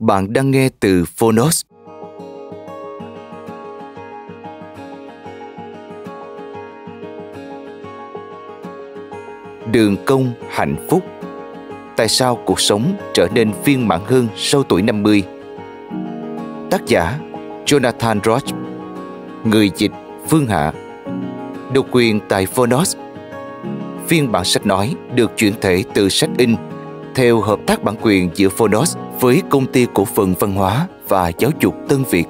Bạn đang nghe từ Phonos. Đường công hạnh phúc Tại sao cuộc sống trở nên viên mãn hơn sau tuổi 50? Tác giả Jonathan Roach Người dịch Phương Hạ Độc quyền tại Phonos Phiên bản sách nói được chuyển thể từ sách in theo hợp tác bản quyền giữa Phonos với công ty cổ phần văn hóa và giáo dục Tân Việt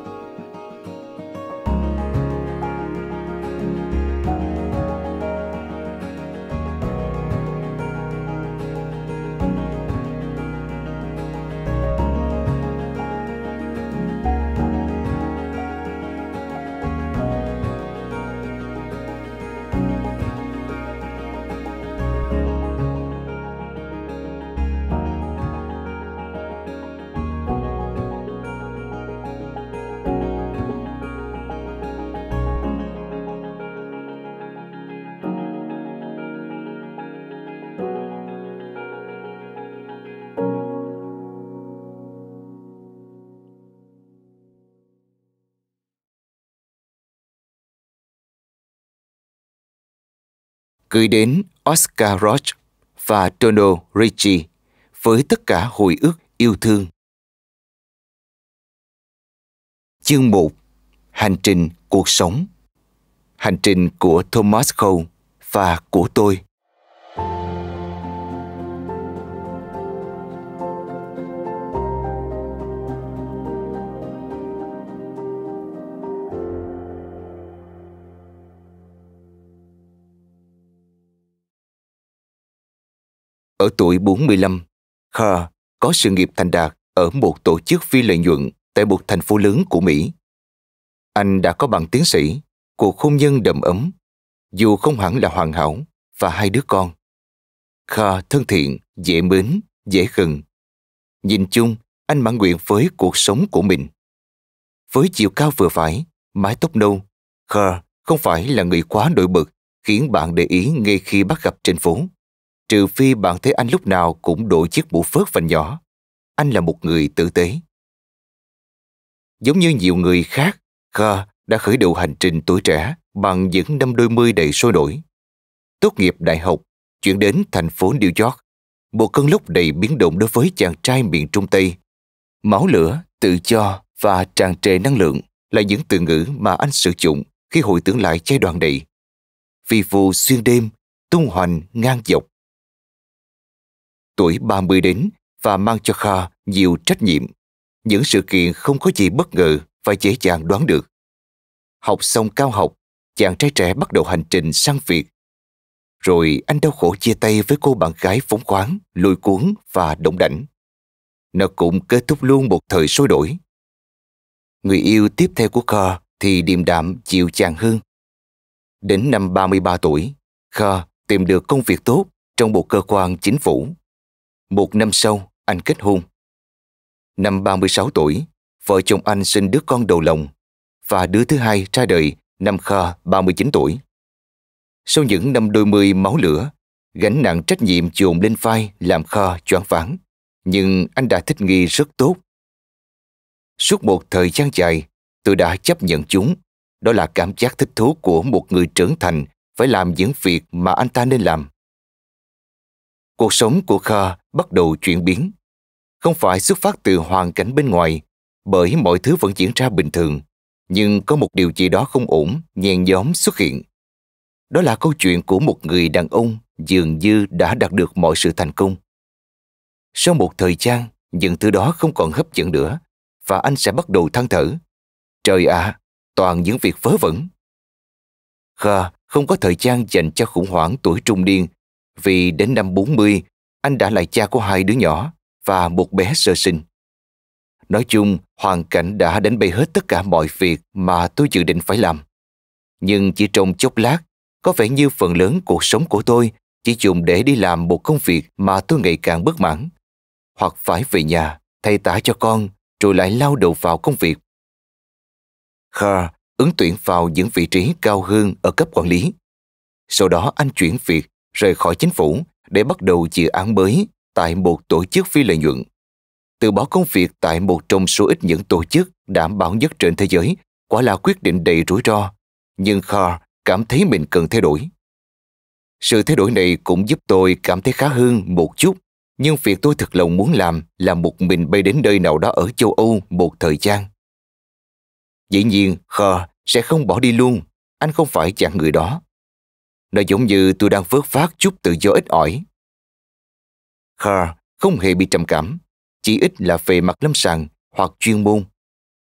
gửi đến Oscar Roach và Donald Ritchie với tất cả hồi ức yêu thương. Chương 1 Hành trình cuộc sống Hành trình của Thomas Cole và của tôi Ở tuổi 45, Kha có sự nghiệp thành đạt ở một tổ chức phi lợi nhuận tại một thành phố lớn của Mỹ. Anh đã có bằng tiến sĩ, cuộc hôn nhân đầm ấm, dù không hẳn là hoàn hảo, và hai đứa con. Kha thân thiện, dễ mến, dễ gần. Nhìn chung, anh mãn nguyện với cuộc sống của mình. Với chiều cao vừa phải, mái tóc nâu, Kha không phải là người quá nổi bật khiến bạn để ý ngay khi bắt gặp trên phố trừ phi bạn thấy anh lúc nào cũng đội chiếc mũ phớt vành nhỏ. Anh là một người tử tế. Giống như nhiều người khác, Kha đã khởi đầu hành trình tuổi trẻ bằng những năm đôi mươi đầy sôi nổi. Tốt nghiệp đại học, chuyển đến thành phố New York, một cơn lốc đầy biến động đối với chàng trai miền Trung Tây. Máu lửa, tự do và tràn trề năng lượng là những từ ngữ mà anh sử dụng khi hồi tưởng lại giai đoạn này. Vì vụ xuyên đêm, tung hoành ngang dọc tuổi 30 đến và mang cho Kha nhiều trách nhiệm. Những sự kiện không có gì bất ngờ và dễ dàng đoán được. Học xong cao học, chàng trai trẻ bắt đầu hành trình sang Việt. Rồi anh đau khổ chia tay với cô bạn gái phóng khoáng, lùi cuốn và động đảnh. Nó cũng kết thúc luôn một thời sôi đổi. Người yêu tiếp theo của Kha thì điềm đạm chịu chàng hơn. Đến năm 33 tuổi, Kha tìm được công việc tốt trong một cơ quan chính phủ. Một năm sau, anh kết hôn. Năm 36 tuổi, vợ chồng anh sinh đứa con đầu lòng và đứa thứ hai ra đời năm Kha 39 tuổi. Sau những năm đôi mươi máu lửa, gánh nặng trách nhiệm chồn lên vai làm Kha choáng váng, nhưng anh đã thích nghi rất tốt. Suốt một thời gian dài, tôi đã chấp nhận chúng. Đó là cảm giác thích thú của một người trưởng thành phải làm những việc mà anh ta nên làm cuộc sống của Kha bắt đầu chuyển biến. Không phải xuất phát từ hoàn cảnh bên ngoài, bởi mọi thứ vẫn diễn ra bình thường, nhưng có một điều gì đó không ổn, nhen nhóm xuất hiện. Đó là câu chuyện của một người đàn ông dường như đã đạt được mọi sự thành công. Sau một thời gian, những thứ đó không còn hấp dẫn nữa, và anh sẽ bắt đầu than thở. Trời ạ, à, toàn những việc vớ vẩn. Kha không có thời gian dành cho khủng hoảng tuổi trung niên vì đến năm 40, anh đã là cha của hai đứa nhỏ và một bé sơ sinh. Nói chung, hoàn cảnh đã đánh bay hết tất cả mọi việc mà tôi dự định phải làm. Nhưng chỉ trong chốc lát, có vẻ như phần lớn cuộc sống của tôi chỉ dùng để đi làm một công việc mà tôi ngày càng bất mãn. Hoặc phải về nhà, thay tả cho con, rồi lại lao đầu vào công việc. Kha ứng tuyển vào những vị trí cao hơn ở cấp quản lý. Sau đó anh chuyển việc rời khỏi chính phủ để bắt đầu dự án mới tại một tổ chức phi lợi nhuận. Từ bỏ công việc tại một trong số ít những tổ chức đảm bảo nhất trên thế giới quả là quyết định đầy rủi ro, nhưng Carr cảm thấy mình cần thay đổi. Sự thay đổi này cũng giúp tôi cảm thấy khá hơn một chút, nhưng việc tôi thật lòng muốn làm là một mình bay đến nơi nào đó ở châu Âu một thời gian. Dĩ nhiên, Kho sẽ không bỏ đi luôn, anh không phải chàng người đó nó giống như tôi đang vớt phát chút tự do ít ỏi. Carr không hề bị trầm cảm, chỉ ít là về mặt lâm sàng hoặc chuyên môn.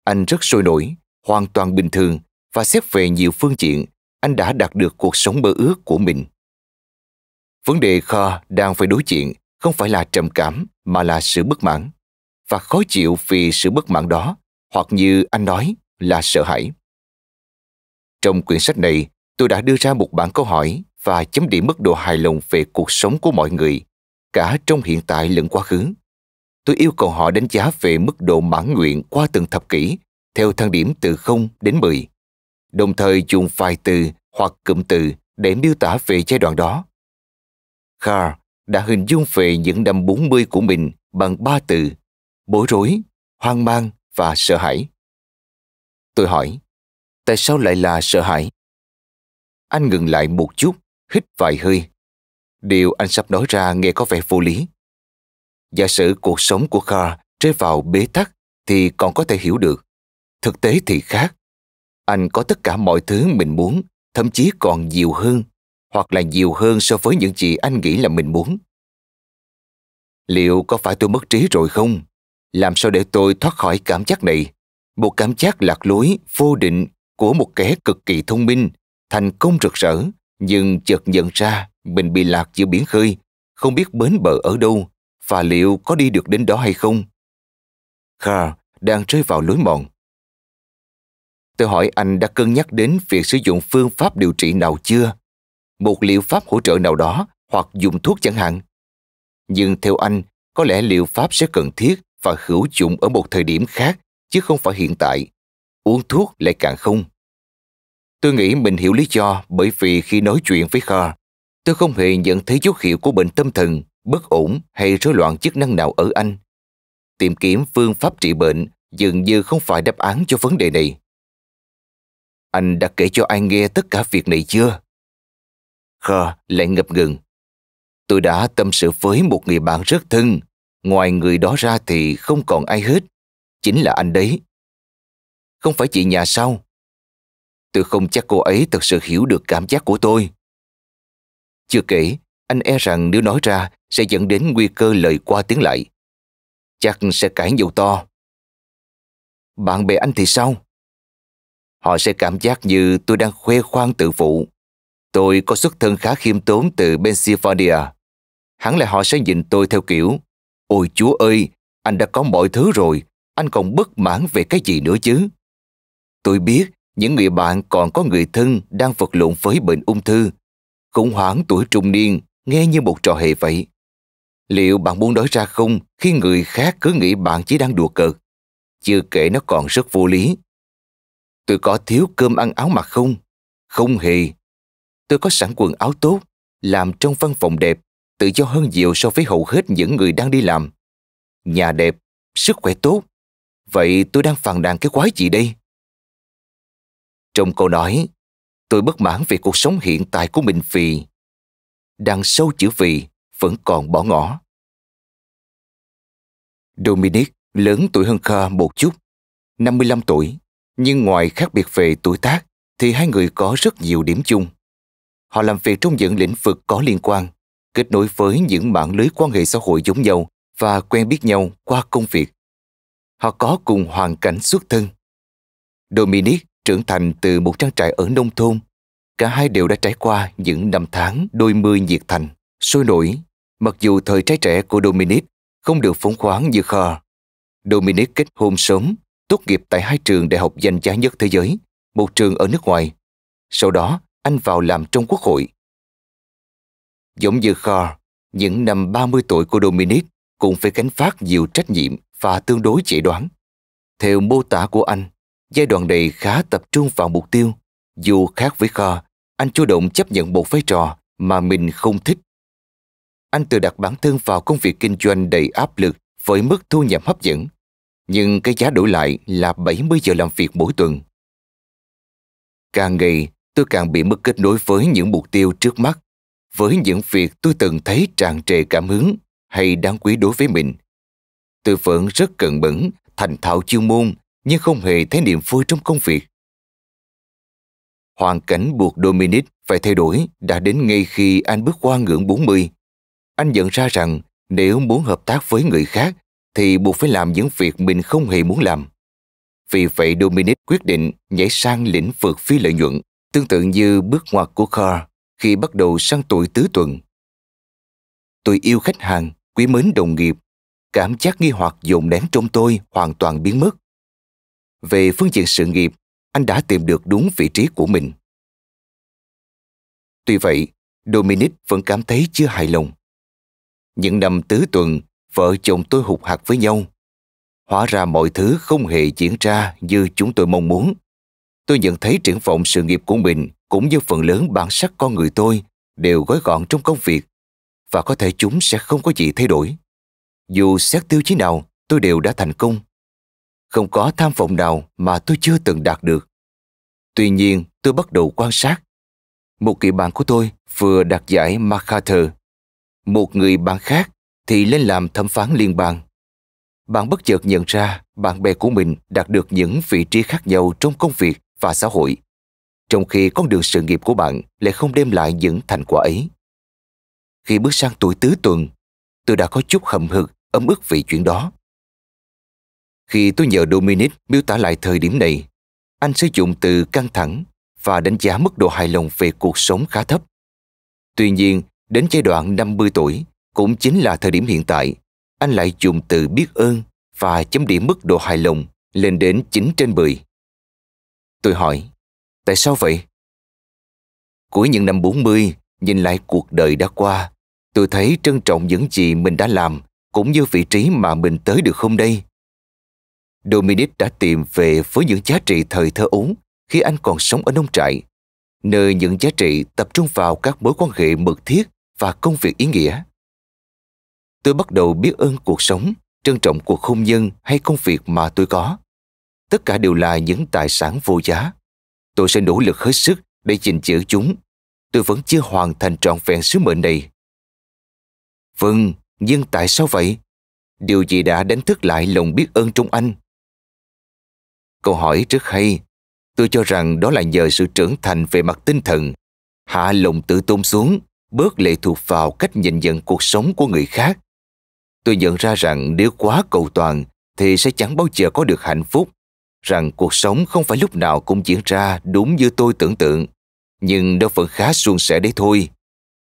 Anh rất sôi nổi, hoàn toàn bình thường và xét về nhiều phương diện anh đã đạt được cuộc sống mơ ước của mình. Vấn đề Kha đang phải đối diện không phải là trầm cảm mà là sự bất mãn và khó chịu vì sự bất mãn đó hoặc như anh nói là sợ hãi. Trong quyển sách này, tôi đã đưa ra một bảng câu hỏi và chấm điểm mức độ hài lòng về cuộc sống của mọi người, cả trong hiện tại lẫn quá khứ. Tôi yêu cầu họ đánh giá về mức độ mãn nguyện qua từng thập kỷ theo thang điểm từ 0 đến 10, đồng thời dùng vài từ hoặc cụm từ để miêu tả về giai đoạn đó. Carr đã hình dung về những năm 40 của mình bằng ba từ bối rối, hoang mang và sợ hãi. Tôi hỏi, tại sao lại là sợ hãi? Anh ngừng lại một chút, hít vài hơi. Điều anh sắp nói ra nghe có vẻ vô lý. Giả sử cuộc sống của Carl rơi vào bế tắc thì còn có thể hiểu được. Thực tế thì khác. Anh có tất cả mọi thứ mình muốn, thậm chí còn nhiều hơn, hoặc là nhiều hơn so với những gì anh nghĩ là mình muốn. Liệu có phải tôi mất trí rồi không? Làm sao để tôi thoát khỏi cảm giác này? Một cảm giác lạc lối, vô định của một kẻ cực kỳ thông minh thành công rực rỡ, nhưng chợt nhận ra mình bị lạc giữa biển khơi, không biết bến bờ ở đâu và liệu có đi được đến đó hay không. Kha đang rơi vào lối mòn. Tôi hỏi anh đã cân nhắc đến việc sử dụng phương pháp điều trị nào chưa? Một liệu pháp hỗ trợ nào đó hoặc dùng thuốc chẳng hạn. Nhưng theo anh, có lẽ liệu pháp sẽ cần thiết và hữu dụng ở một thời điểm khác chứ không phải hiện tại. Uống thuốc lại càng không. Tôi nghĩ mình hiểu lý do bởi vì khi nói chuyện với Kha, tôi không hề nhận thấy dấu hiệu của bệnh tâm thần, bất ổn hay rối loạn chức năng nào ở anh. Tìm kiếm phương pháp trị bệnh dường như không phải đáp án cho vấn đề này. Anh đã kể cho ai nghe tất cả việc này chưa? Kha lại ngập ngừng. Tôi đã tâm sự với một người bạn rất thân. Ngoài người đó ra thì không còn ai hết. Chính là anh đấy. Không phải chị nhà sau Tôi không chắc cô ấy thật sự hiểu được cảm giác của tôi. Chưa kể, anh e rằng nếu nói ra sẽ dẫn đến nguy cơ lời qua tiếng lại. Chắc sẽ cãi nhau to. Bạn bè anh thì sao? Họ sẽ cảm giác như tôi đang khoe khoang tự phụ. Tôi có xuất thân khá khiêm tốn từ Pennsylvania. Hẳn là họ sẽ nhìn tôi theo kiểu Ôi chúa ơi, anh đã có mọi thứ rồi, anh còn bất mãn về cái gì nữa chứ? Tôi biết những người bạn còn có người thân đang vật lộn với bệnh ung thư. Khủng hoảng tuổi trung niên nghe như một trò hề vậy. Liệu bạn muốn nói ra không khi người khác cứ nghĩ bạn chỉ đang đùa cợt? Chưa kể nó còn rất vô lý. Tôi có thiếu cơm ăn áo mặc không? Không hề. Tôi có sẵn quần áo tốt, làm trong văn phòng đẹp, tự do hơn nhiều so với hầu hết những người đang đi làm. Nhà đẹp, sức khỏe tốt. Vậy tôi đang phàn nàn cái quái gì đây? Trong câu nói, tôi bất mãn về cuộc sống hiện tại của mình vì đằng sâu chữ vì vẫn còn bỏ ngỏ. Dominic lớn tuổi hơn Kha một chút, 55 tuổi, nhưng ngoài khác biệt về tuổi tác thì hai người có rất nhiều điểm chung. Họ làm việc trong những lĩnh vực có liên quan, kết nối với những mạng lưới quan hệ xã hội giống nhau và quen biết nhau qua công việc. Họ có cùng hoàn cảnh xuất thân. Dominic Trưởng thành từ một trang trại ở nông thôn, cả hai đều đã trải qua những năm tháng đôi mươi nhiệt thành, sôi nổi. Mặc dù thời trái trẻ của Dominic không được phóng khoáng như Kha. Dominic kết hôn sớm, tốt nghiệp tại hai trường đại học danh giá nhất thế giới, một trường ở nước ngoài. Sau đó, anh vào làm trong quốc hội. Giống như Kha, những năm 30 tuổi của Dominic cũng phải gánh phát nhiều trách nhiệm và tương đối dễ đoán. Theo mô tả của anh, Giai đoạn này khá tập trung vào mục tiêu. Dù khác với Kho, anh chủ động chấp nhận một vai trò mà mình không thích. Anh tự đặt bản thân vào công việc kinh doanh đầy áp lực với mức thu nhập hấp dẫn, nhưng cái giá đổi lại là 70 giờ làm việc mỗi tuần. Càng ngày, tôi càng bị mất kết nối với những mục tiêu trước mắt, với những việc tôi từng thấy tràn trề cảm hứng hay đáng quý đối với mình. Tôi vẫn rất cần bẩn, thành thạo chuyên môn nhưng không hề thấy niềm vui trong công việc. Hoàn cảnh buộc Dominic phải thay đổi đã đến ngay khi anh bước qua ngưỡng 40. Anh nhận ra rằng nếu muốn hợp tác với người khác thì buộc phải làm những việc mình không hề muốn làm. Vì vậy Dominic quyết định nhảy sang lĩnh vực phi lợi nhuận, tương tự như bước ngoặt của Carl khi bắt đầu sang tuổi tứ tuần. Tôi yêu khách hàng, quý mến đồng nghiệp. Cảm giác nghi hoặc dồn nén trong tôi hoàn toàn biến mất. Về phương diện sự nghiệp, anh đã tìm được đúng vị trí của mình. Tuy vậy, Dominic vẫn cảm thấy chưa hài lòng. Những năm tứ tuần, vợ chồng tôi hụt hạt với nhau. Hóa ra mọi thứ không hề diễn ra như chúng tôi mong muốn. Tôi nhận thấy triển vọng sự nghiệp của mình cũng như phần lớn bản sắc con người tôi đều gói gọn trong công việc và có thể chúng sẽ không có gì thay đổi. Dù xét tiêu chí nào, tôi đều đã thành công không có tham vọng nào mà tôi chưa từng đạt được. Tuy nhiên, tôi bắt đầu quan sát. Một kỳ bạn của tôi vừa đạt giải MacArthur. Một người bạn khác thì lên làm thẩm phán liên bang. Bạn bất chợt nhận ra bạn bè của mình đạt được những vị trí khác nhau trong công việc và xã hội, trong khi con đường sự nghiệp của bạn lại không đem lại những thành quả ấy. Khi bước sang tuổi tứ tuần, tôi đã có chút hậm hực, ấm ức vì chuyện đó. Khi tôi nhờ Dominic miêu tả lại thời điểm này, anh sử dụng từ căng thẳng và đánh giá mức độ hài lòng về cuộc sống khá thấp. Tuy nhiên, đến giai đoạn 50 tuổi, cũng chính là thời điểm hiện tại, anh lại dùng từ biết ơn và chấm điểm mức độ hài lòng lên đến 9 trên 10. Tôi hỏi, tại sao vậy? Cuối những năm 40, nhìn lại cuộc đời đã qua, tôi thấy trân trọng những gì mình đã làm cũng như vị trí mà mình tới được không đây. Dominic đã tìm về với những giá trị thời thơ ấu khi anh còn sống ở nông trại, nơi những giá trị tập trung vào các mối quan hệ mật thiết và công việc ý nghĩa. Tôi bắt đầu biết ơn cuộc sống, trân trọng cuộc hôn nhân hay công việc mà tôi có. Tất cả đều là những tài sản vô giá. Tôi sẽ nỗ lực hết sức để gìn giữ chúng. Tôi vẫn chưa hoàn thành trọn vẹn sứ mệnh này. Vâng, nhưng tại sao vậy? Điều gì đã đánh thức lại lòng biết ơn trong anh Câu hỏi rất hay. Tôi cho rằng đó là nhờ sự trưởng thành về mặt tinh thần. Hạ lòng tự tôn xuống, bớt lệ thuộc vào cách nhìn nhận cuộc sống của người khác. Tôi nhận ra rằng nếu quá cầu toàn thì sẽ chẳng bao giờ có được hạnh phúc, rằng cuộc sống không phải lúc nào cũng diễn ra đúng như tôi tưởng tượng, nhưng nó vẫn khá suôn sẻ đấy thôi.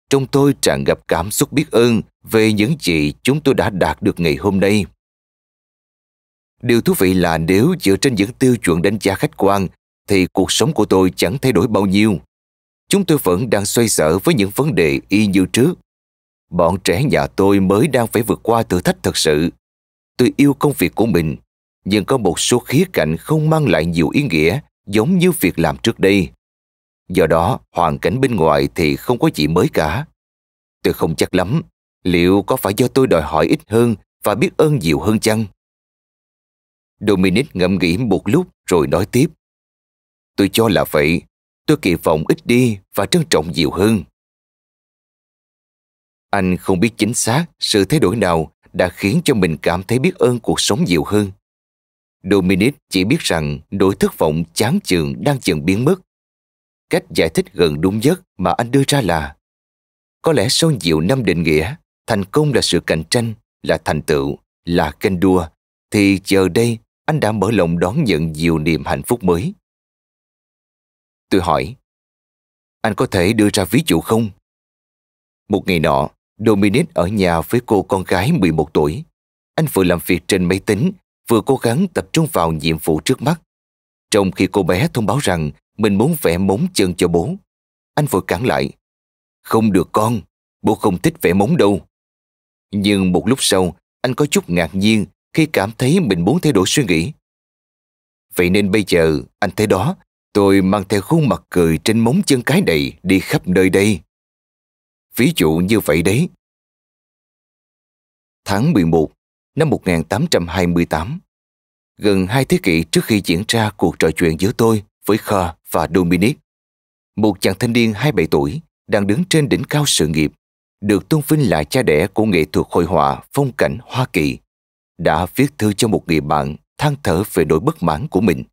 Trong tôi tràn gặp cảm xúc biết ơn về những gì chúng tôi đã đạt được ngày hôm nay. Điều thú vị là nếu dựa trên những tiêu chuẩn đánh giá khách quan, thì cuộc sống của tôi chẳng thay đổi bao nhiêu. Chúng tôi vẫn đang xoay sở với những vấn đề y như trước. Bọn trẻ nhà tôi mới đang phải vượt qua thử thách thật sự. Tôi yêu công việc của mình, nhưng có một số khía cạnh không mang lại nhiều ý nghĩa giống như việc làm trước đây. Do đó, hoàn cảnh bên ngoài thì không có gì mới cả. Tôi không chắc lắm, liệu có phải do tôi đòi hỏi ít hơn và biết ơn nhiều hơn chăng? Dominic ngẫm nghĩ một lúc rồi nói tiếp. Tôi cho là vậy, tôi kỳ vọng ít đi và trân trọng nhiều hơn. Anh không biết chính xác sự thay đổi nào đã khiến cho mình cảm thấy biết ơn cuộc sống nhiều hơn. Dominic chỉ biết rằng nỗi thất vọng chán chường đang dần biến mất. Cách giải thích gần đúng nhất mà anh đưa ra là có lẽ sau nhiều năm định nghĩa, thành công là sự cạnh tranh, là thành tựu, là kênh đua, thì giờ đây anh đã mở lòng đón nhận nhiều niềm hạnh phúc mới. Tôi hỏi, anh có thể đưa ra ví dụ không? Một ngày nọ, Dominic ở nhà với cô con gái 11 tuổi. Anh vừa làm việc trên máy tính, vừa cố gắng tập trung vào nhiệm vụ trước mắt. Trong khi cô bé thông báo rằng mình muốn vẽ móng chân cho bố, anh vội cản lại. Không được con, bố không thích vẽ móng đâu. Nhưng một lúc sau, anh có chút ngạc nhiên khi cảm thấy mình muốn thay đổi suy nghĩ. Vậy nên bây giờ, anh thấy đó, tôi mang theo khuôn mặt cười trên móng chân cái đầy đi khắp nơi đây. Ví dụ như vậy đấy. Tháng 11 năm 1828, gần hai thế kỷ trước khi diễn ra cuộc trò chuyện giữa tôi với Kha và Dominic, một chàng thanh niên 27 tuổi đang đứng trên đỉnh cao sự nghiệp, được tôn vinh là cha đẻ của nghệ thuật hội họa phong cảnh Hoa Kỳ đã viết thư cho một người bạn than thở về nỗi bất mãn của mình.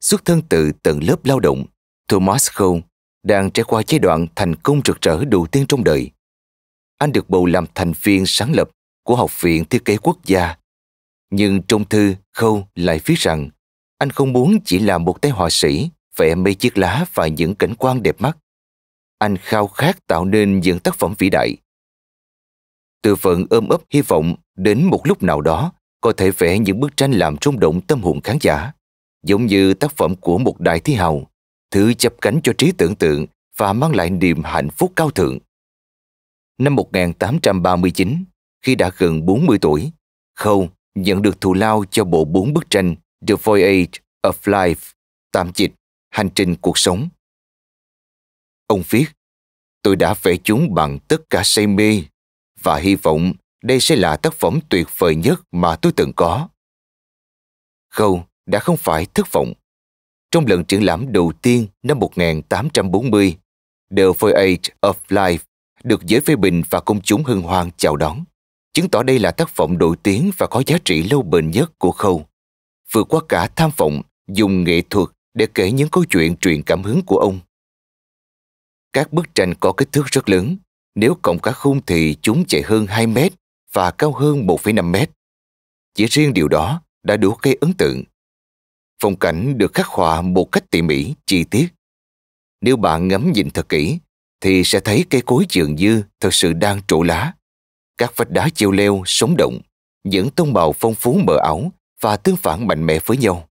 Xuất thân từ tầng lớp lao động, Thomas Cole đang trải qua giai đoạn thành công rực rỡ đầu tiên trong đời. Anh được bầu làm thành viên sáng lập của Học viện Thiết kế Quốc gia. Nhưng trong thư, Cole lại viết rằng anh không muốn chỉ là một tay họa sĩ vẽ mấy chiếc lá và những cảnh quan đẹp mắt. Anh khao khát tạo nên những tác phẩm vĩ đại. Từ phận ôm ấp hy vọng đến một lúc nào đó có thể vẽ những bức tranh làm rung động tâm hồn khán giả, giống như tác phẩm của một đại thi hào, thứ chập cánh cho trí tưởng tượng và mang lại niềm hạnh phúc cao thượng. Năm 1839, khi đã gần 40 tuổi, Khâu nhận được thù lao cho bộ bốn bức tranh The Voyage of Life, tạm dịch, hành trình cuộc sống. Ông viết, tôi đã vẽ chúng bằng tất cả say mê và hy vọng đây sẽ là tác phẩm tuyệt vời nhất mà tôi từng có. Khâu đã không phải thất vọng. Trong lần triển lãm đầu tiên năm 1840, The Voyage of Life được giới phê bình và công chúng hân hoan chào đón, chứng tỏ đây là tác phẩm nổi tiếng và có giá trị lâu bền nhất của Khâu. Vượt qua cả tham vọng, dùng nghệ thuật để kể những câu chuyện truyền cảm hứng của ông. Các bức tranh có kích thước rất lớn, nếu cộng cả khung thì chúng chạy hơn 2 mét và cao hơn 1,5 mét. Chỉ riêng điều đó đã đủ gây ấn tượng. Phong cảnh được khắc họa một cách tỉ mỉ, chi tiết. Nếu bạn ngắm nhìn thật kỹ, thì sẽ thấy cây cối dường dư thật sự đang trổ lá. Các vách đá chiêu leo sống động, những tông màu phong phú mờ ảo và tương phản mạnh mẽ với nhau.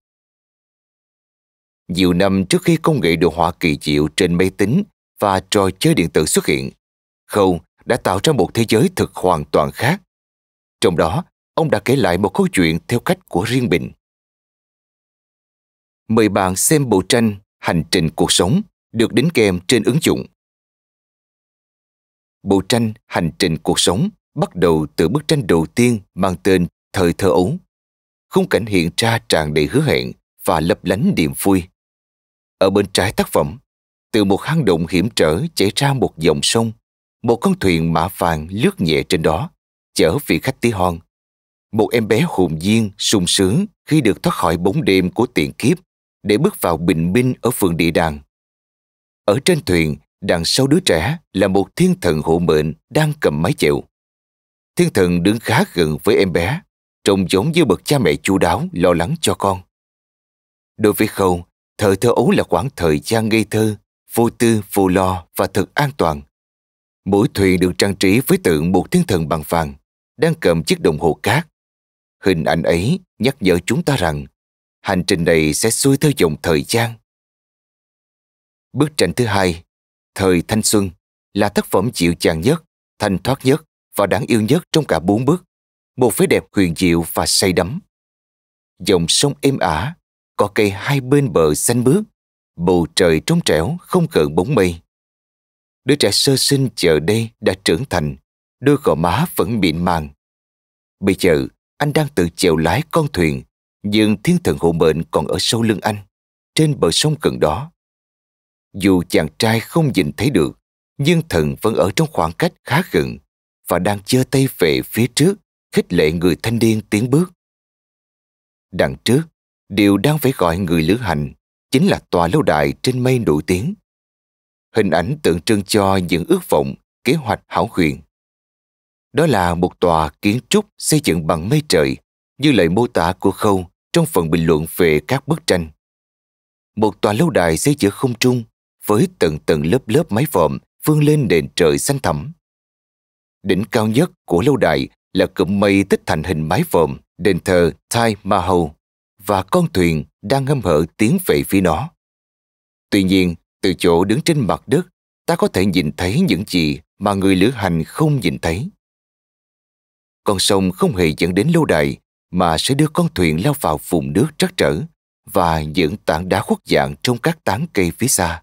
Nhiều năm trước khi công nghệ đồ họa kỳ diệu trên máy tính và trò chơi điện tử xuất hiện, Khâu đã tạo ra một thế giới thực hoàn toàn khác trong đó, ông đã kể lại một câu chuyện theo cách của riêng mình. Mời bạn xem bộ tranh Hành trình cuộc sống được đính kèm trên ứng dụng. Bộ tranh Hành trình cuộc sống bắt đầu từ bức tranh đầu tiên mang tên Thời thơ ấu. Khung cảnh hiện ra tràn đầy hứa hẹn và lấp lánh niềm vui. Ở bên trái tác phẩm, từ một hang động hiểm trở chảy ra một dòng sông, một con thuyền mã vàng lướt nhẹ trên đó chở vị khách tí hon. Một em bé hồn nhiên, sung sướng khi được thoát khỏi bóng đêm của tiền kiếp để bước vào bình minh ở phường địa đàng. Ở trên thuyền, đằng sau đứa trẻ là một thiên thần hộ mệnh đang cầm mái chèo. Thiên thần đứng khá gần với em bé, trông giống như bậc cha mẹ chu đáo lo lắng cho con. Đối với Khâu, thời thơ ấu là khoảng thời gian ngây thơ, vô tư, vô lo và thật an toàn. Mỗi thuyền được trang trí với tượng một thiên thần bằng vàng đang cầm chiếc đồng hồ cát. Hình ảnh ấy nhắc nhở chúng ta rằng hành trình này sẽ xuôi theo dòng thời gian. Bức tranh thứ hai, Thời Thanh Xuân, là tác phẩm chịu dàng nhất, thanh thoát nhất và đáng yêu nhất trong cả bốn bức. Một vẻ đẹp huyền diệu và say đắm. Dòng sông êm ả, có cây hai bên bờ xanh biếc, bầu trời trong trẻo không cợn bóng mây. Đứa trẻ sơ sinh chờ đây đã trưởng thành, đôi gò má vẫn mịn màng. Bây giờ, anh đang tự chèo lái con thuyền, nhưng thiên thần hộ mệnh còn ở sau lưng anh, trên bờ sông gần đó. Dù chàng trai không nhìn thấy được, nhưng thần vẫn ở trong khoảng cách khá gần và đang giơ tay về phía trước, khích lệ người thanh niên tiến bước. Đằng trước, điều đang phải gọi người lữ hành chính là tòa lâu đài trên mây nổi tiếng. Hình ảnh tượng trưng cho những ước vọng, kế hoạch hảo huyền. Đó là một tòa kiến trúc xây dựng bằng mây trời, như lời mô tả của Khâu trong phần bình luận về các bức tranh. Một tòa lâu đài xây giữa không trung, với tầng tầng lớp lớp mái vòm vươn lên nền trời xanh thẳm. Đỉnh cao nhất của lâu đài là cụm mây tích thành hình mái vòm đền thờ Thai Mahal và con thuyền đang ngâm hở tiến về phía nó. Tuy nhiên, từ chỗ đứng trên mặt đất, ta có thể nhìn thấy những gì mà người lữ hành không nhìn thấy con sông không hề dẫn đến lâu đài mà sẽ đưa con thuyền lao vào vùng nước trắc trở và những tảng đá khuất dạng trong các tán cây phía xa.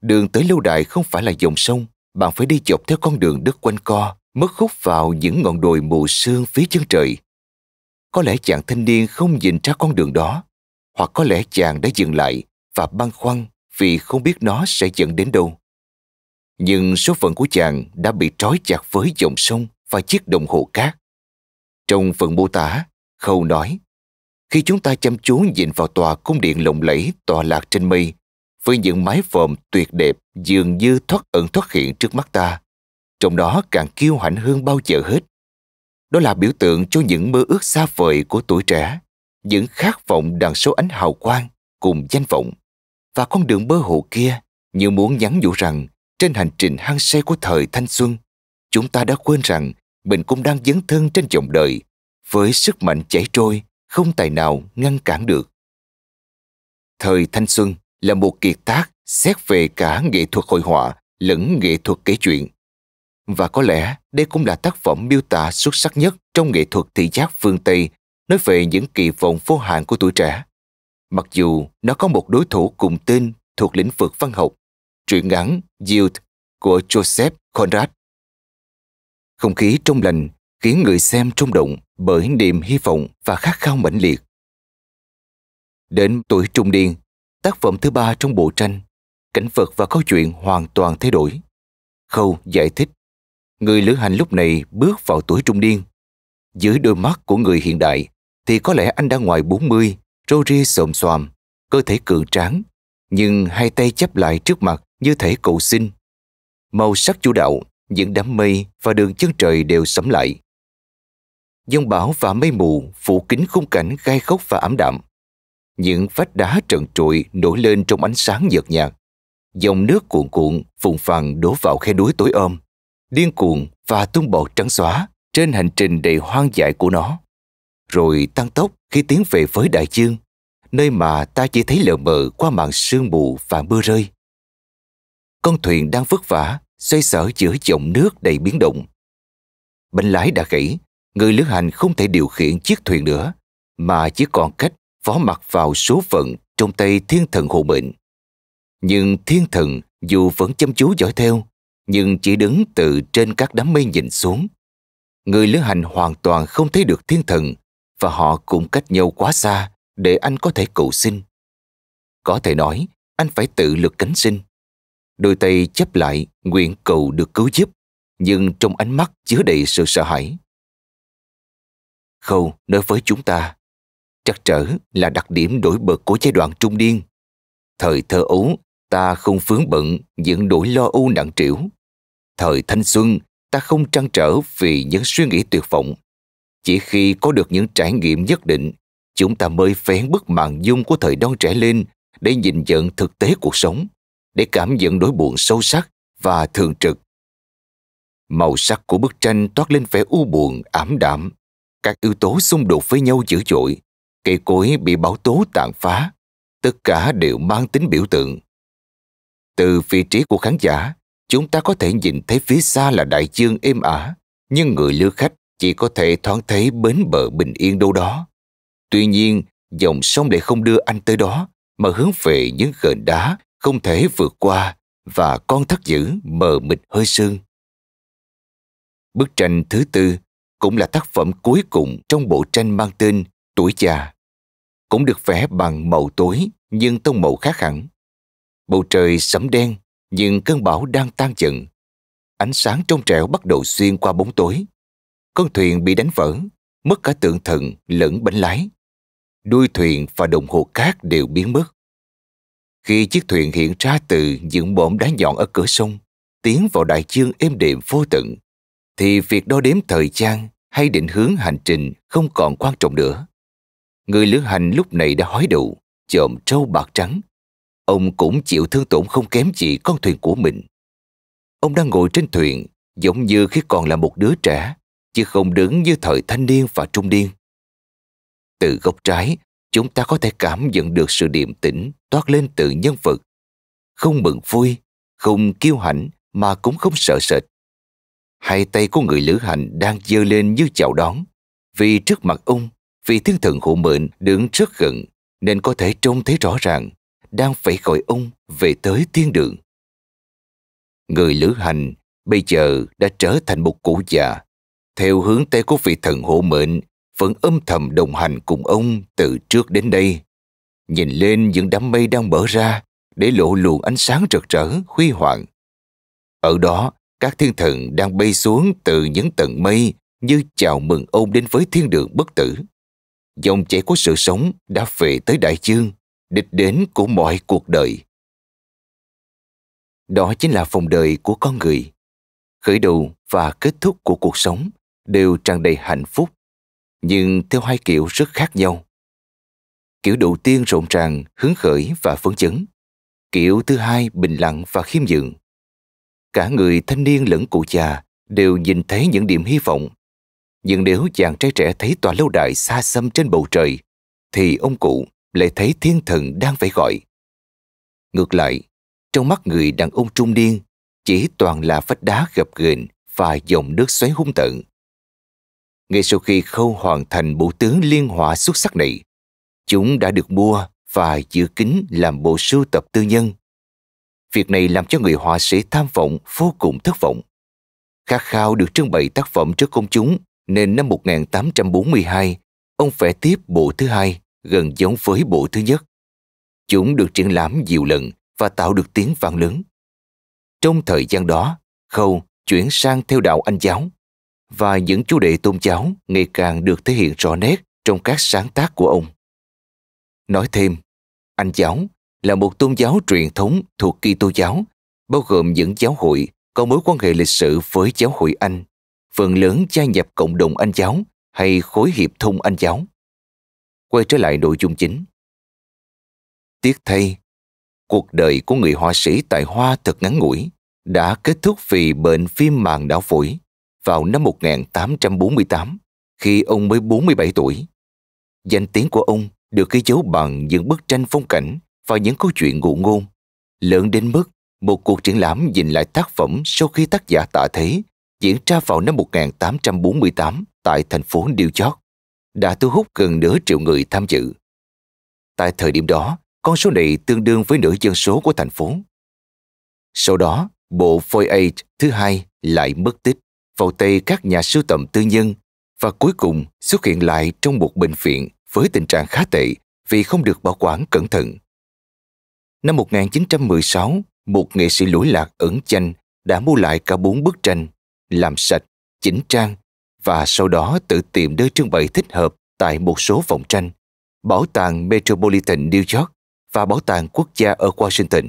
Đường tới lâu đài không phải là dòng sông, bạn phải đi dọc theo con đường đất quanh co, mất khúc vào những ngọn đồi mù sương phía chân trời. Có lẽ chàng thanh niên không nhìn ra con đường đó, hoặc có lẽ chàng đã dừng lại và băn khoăn vì không biết nó sẽ dẫn đến đâu. Nhưng số phận của chàng đã bị trói chặt với dòng sông và chiếc đồng hồ cát. Trong phần mô tả, Khâu nói, khi chúng ta chăm chú nhìn vào tòa cung điện lộng lẫy tòa lạc trên mây, với những mái vòm tuyệt đẹp dường như thoát ẩn thoát hiện trước mắt ta, trong đó càng kiêu hãnh hơn bao giờ hết. Đó là biểu tượng cho những mơ ước xa vời của tuổi trẻ, những khát vọng đằng số ánh hào quang cùng danh vọng. Và con đường mơ hồ kia như muốn nhắn nhủ rằng trên hành trình hăng say của thời thanh xuân, chúng ta đã quên rằng mình cũng đang dấn thân trên dòng đời, với sức mạnh chảy trôi, không tài nào ngăn cản được. Thời thanh xuân là một kiệt tác xét về cả nghệ thuật hội họa lẫn nghệ thuật kể chuyện. Và có lẽ đây cũng là tác phẩm miêu tả xuất sắc nhất trong nghệ thuật thị giác phương Tây nói về những kỳ vọng vô hạn của tuổi trẻ. Mặc dù nó có một đối thủ cùng tên thuộc lĩnh vực văn học, truyện ngắn Yield của Joseph Conrad không khí trong lành khiến người xem trung động bởi niềm hy vọng và khát khao mãnh liệt. Đến tuổi trung niên, tác phẩm thứ ba trong bộ tranh, cảnh vật và câu chuyện hoàn toàn thay đổi. Khâu giải thích, người lữ hành lúc này bước vào tuổi trung niên. Dưới đôi mắt của người hiện đại thì có lẽ anh đã ngoài 40, rô ri xồm xoàm, cơ thể cường tráng, nhưng hai tay chắp lại trước mặt như thể cầu xin. Màu sắc chủ đạo những đám mây và đường chân trời đều sẫm lại. Dông bão và mây mù phủ kín khung cảnh gai góc và ảm đạm. Những vách đá trần trụi nổi lên trong ánh sáng nhợt nhạt. Dòng nước cuộn cuộn, phùng phằng đổ vào khe núi tối om, điên cuồng và tung bọt trắng xóa trên hành trình đầy hoang dại của nó. Rồi tăng tốc khi tiến về với đại dương, nơi mà ta chỉ thấy lờ mờ qua màn sương mù và mưa rơi. Con thuyền đang vất vả xoay sở giữa dòng nước đầy biến động. Bên lái đã gãy, người lữ hành không thể điều khiển chiếc thuyền nữa, mà chỉ còn cách phó mặc vào số phận trong tay thiên thần hộ mệnh. Nhưng thiên thần dù vẫn chăm chú dõi theo, nhưng chỉ đứng từ trên các đám mây nhìn xuống. Người lữ hành hoàn toàn không thấy được thiên thần và họ cũng cách nhau quá xa để anh có thể cầu sinh. Có thể nói, anh phải tự lực cánh sinh. Đôi tay chấp lại, nguyện cầu được cứu giúp, nhưng trong ánh mắt chứa đầy sự sợ hãi. Khâu nói với chúng ta, trắc trở là đặc điểm đổi bật của giai đoạn trung niên. Thời thơ ấu, ta không vướng bận những nỗi lo âu nặng trĩu. Thời thanh xuân, ta không trăn trở vì những suy nghĩ tuyệt vọng. Chỉ khi có được những trải nghiệm nhất định, chúng ta mới phén bức màn dung của thời đón trẻ lên để nhìn nhận thực tế cuộc sống để cảm nhận nỗi buồn sâu sắc và thường trực. Màu sắc của bức tranh toát lên vẻ u buồn, ảm đạm. Các yếu tố xung đột với nhau dữ dội, cây cối bị bão tố tàn phá, tất cả đều mang tính biểu tượng. Từ vị trí của khán giả, chúng ta có thể nhìn thấy phía xa là đại dương êm ả, nhưng người lưu khách chỉ có thể thoáng thấy bến bờ bình yên đâu đó. Tuy nhiên, dòng sông lại không đưa anh tới đó, mà hướng về những gền đá không thể vượt qua và con thắt giữ mờ mịt hơi sương. Bức tranh thứ tư cũng là tác phẩm cuối cùng trong bộ tranh mang tên Tuổi già. Cũng được vẽ bằng màu tối nhưng tông màu khác hẳn. Bầu trời sẫm đen nhưng cơn bão đang tan dần. Ánh sáng trong trẻo bắt đầu xuyên qua bóng tối. Con thuyền bị đánh vỡ, mất cả tượng thần lẫn bánh lái. Đuôi thuyền và đồng hồ cát đều biến mất. Khi chiếc thuyền hiện ra từ những bộm đá nhọn ở cửa sông, tiến vào đại dương êm đềm vô tận, thì việc đo đếm thời gian hay định hướng hành trình không còn quan trọng nữa. Người lữ hành lúc này đã hói đầu, chộm trâu bạc trắng. Ông cũng chịu thương tổn không kém gì con thuyền của mình. Ông đang ngồi trên thuyền, giống như khi còn là một đứa trẻ, chứ không đứng như thời thanh niên và trung niên. Từ góc trái, chúng ta có thể cảm nhận được sự điềm tĩnh toát lên từ nhân vật. Không mừng vui, không kiêu hãnh mà cũng không sợ sệt. Hai tay của người lữ hành đang giơ lên như chào đón. Vì trước mặt ông, vị thiên thần hộ mệnh đứng rất gần nên có thể trông thấy rõ ràng đang phải gọi ông về tới thiên đường. Người lữ hành bây giờ đã trở thành một cụ già. Theo hướng tay của vị thần hộ mệnh vẫn âm thầm đồng hành cùng ông từ trước đến đây. Nhìn lên những đám mây đang mở ra để lộ luồng ánh sáng rực rỡ, huy hoàng. Ở đó, các thiên thần đang bay xuống từ những tầng mây như chào mừng ông đến với thiên đường bất tử. Dòng chảy của sự sống đã về tới đại dương, địch đến của mọi cuộc đời. Đó chính là phòng đời của con người. Khởi đầu và kết thúc của cuộc sống đều tràn đầy hạnh phúc nhưng theo hai kiểu rất khác nhau. Kiểu đầu tiên rộn ràng, hứng khởi và phấn chấn. Kiểu thứ hai bình lặng và khiêm nhường. Cả người thanh niên lẫn cụ già đều nhìn thấy những điểm hy vọng. Nhưng nếu chàng trai trẻ thấy tòa lâu đài xa xăm trên bầu trời, thì ông cụ lại thấy thiên thần đang phải gọi. Ngược lại, trong mắt người đàn ông trung niên chỉ toàn là vách đá gập ghềnh và dòng nước xoáy hung tận ngay sau khi khâu hoàn thành bộ tướng liên họa xuất sắc này. Chúng đã được mua và giữ kín làm bộ sưu tập tư nhân. Việc này làm cho người họa sĩ tham vọng vô cùng thất vọng. Khát khao được trưng bày tác phẩm trước công chúng nên năm 1842, ông vẽ tiếp bộ thứ hai gần giống với bộ thứ nhất. Chúng được triển lãm nhiều lần và tạo được tiếng vang lớn. Trong thời gian đó, Khâu chuyển sang theo đạo Anh giáo và những chủ đề tôn giáo ngày càng được thể hiện rõ nét trong các sáng tác của ông. Nói thêm, Anh giáo là một tôn giáo truyền thống thuộc Kitô giáo, bao gồm những giáo hội có mối quan hệ lịch sử với giáo hội Anh, phần lớn gia nhập cộng đồng Anh giáo hay khối hiệp thông Anh giáo. Quay trở lại nội dung chính. Tiếc thay, cuộc đời của người họa sĩ tài hoa thật ngắn ngủi đã kết thúc vì bệnh viêm màng não phổi vào năm 1848 khi ông mới 47 tuổi. Danh tiếng của ông được ghi dấu bằng những bức tranh phong cảnh và những câu chuyện ngụ ngôn, lớn đến mức một cuộc triển lãm nhìn lại tác phẩm sau khi tác giả tạ thế diễn ra vào năm 1848 tại thành phố New York đã thu hút gần nửa triệu người tham dự. Tại thời điểm đó, con số này tương đương với nửa dân số của thành phố. Sau đó, bộ Voyage thứ hai lại mất tích vào tay các nhà sưu tầm tư nhân và cuối cùng xuất hiện lại trong một bệnh viện với tình trạng khá tệ vì không được bảo quản cẩn thận. Năm 1916, một nghệ sĩ lỗi lạc ẩn danh đã mua lại cả bốn bức tranh, làm sạch, chỉnh trang và sau đó tự tìm nơi trưng bày thích hợp tại một số phòng tranh, bảo tàng Metropolitan New York và bảo tàng quốc gia ở Washington.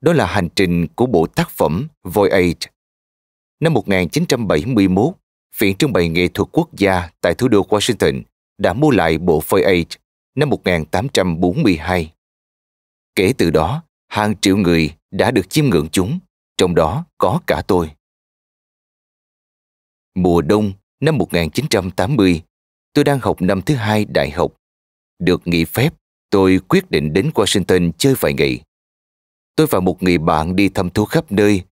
Đó là hành trình của bộ tác phẩm Voyage Năm 1971, Viện Trưng bày Nghệ thuật Quốc gia tại thủ đô Washington đã mua lại bộ Feuilleton năm 1842. Kể từ đó, hàng triệu người đã được chiêm ngưỡng chúng, trong đó có cả tôi. Mùa đông năm 1980, tôi đang học năm thứ hai đại học. Được nghỉ phép, tôi quyết định đến Washington chơi vài ngày. Tôi và một người bạn đi thăm thú khắp nơi,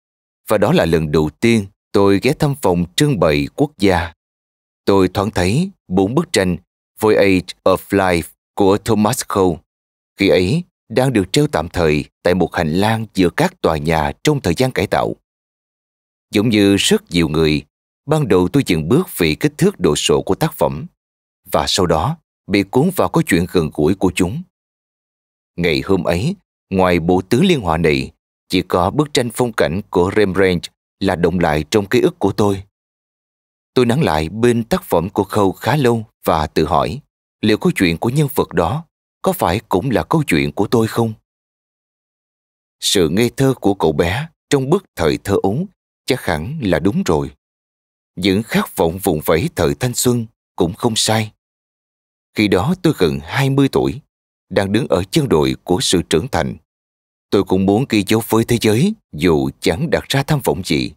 và đó là lần đầu tiên tôi ghé thăm phòng trưng bày quốc gia. Tôi thoáng thấy bốn bức tranh Voyage of Life của Thomas Cole. Khi ấy, đang được treo tạm thời tại một hành lang giữa các tòa nhà trong thời gian cải tạo. Giống như rất nhiều người, ban đầu tôi dừng bước vì kích thước đồ sộ của tác phẩm và sau đó bị cuốn vào câu chuyện gần gũi của chúng. Ngày hôm ấy, ngoài bộ tứ liên họa này, chỉ có bức tranh phong cảnh của Rembrandt là động lại trong ký ức của tôi. Tôi nắng lại bên tác phẩm của Khâu khá lâu và tự hỏi liệu câu chuyện của nhân vật đó có phải cũng là câu chuyện của tôi không? Sự ngây thơ của cậu bé trong bước thời thơ ấu chắc hẳn là đúng rồi. Những khát vọng vùng vẫy thời thanh xuân cũng không sai. Khi đó tôi gần 20 tuổi, đang đứng ở chân đồi của sự trưởng thành. Tôi cũng muốn ghi dấu với thế giới dù chẳng đặt ra tham vọng gì.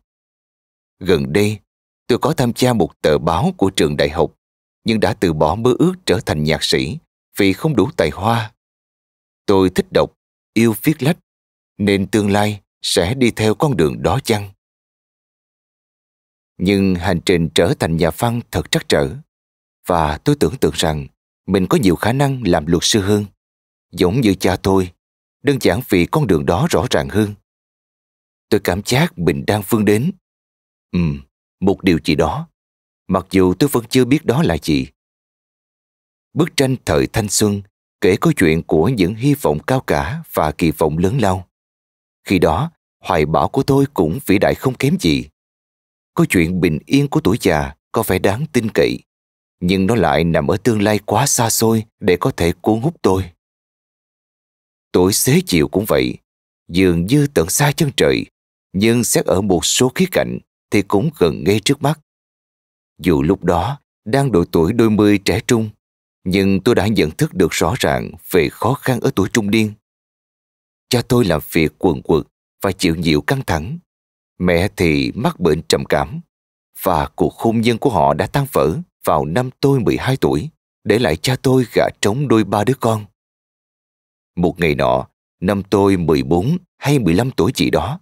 Gần đây, tôi có tham gia một tờ báo của trường đại học nhưng đã từ bỏ mơ ước trở thành nhạc sĩ vì không đủ tài hoa. Tôi thích đọc, yêu viết lách nên tương lai sẽ đi theo con đường đó chăng? Nhưng hành trình trở thành nhà văn thật trắc trở và tôi tưởng tượng rằng mình có nhiều khả năng làm luật sư hơn, giống như cha tôi đơn giản vì con đường đó rõ ràng hơn. Tôi cảm giác mình đang phương đến. Ừm, một điều gì đó. Mặc dù tôi vẫn chưa biết đó là gì. Bức tranh thời thanh xuân kể câu chuyện của những hy vọng cao cả và kỳ vọng lớn lao. Khi đó, hoài bão của tôi cũng vĩ đại không kém gì. Câu chuyện bình yên của tuổi già có vẻ đáng tin cậy, nhưng nó lại nằm ở tương lai quá xa xôi để có thể cuốn hút tôi. Tuổi xế chiều cũng vậy, dường như tận xa chân trời, nhưng xét ở một số khía cạnh thì cũng gần ngay trước mắt. Dù lúc đó đang độ tuổi đôi mươi trẻ trung, nhưng tôi đã nhận thức được rõ ràng về khó khăn ở tuổi trung niên. Cha tôi làm việc quần quật và chịu nhiều căng thẳng. Mẹ thì mắc bệnh trầm cảm và cuộc hôn nhân của họ đã tan vỡ vào năm tôi 12 tuổi, để lại cha tôi gả trống đôi ba đứa con một ngày nọ, năm tôi 14 hay 15 tuổi chỉ đó,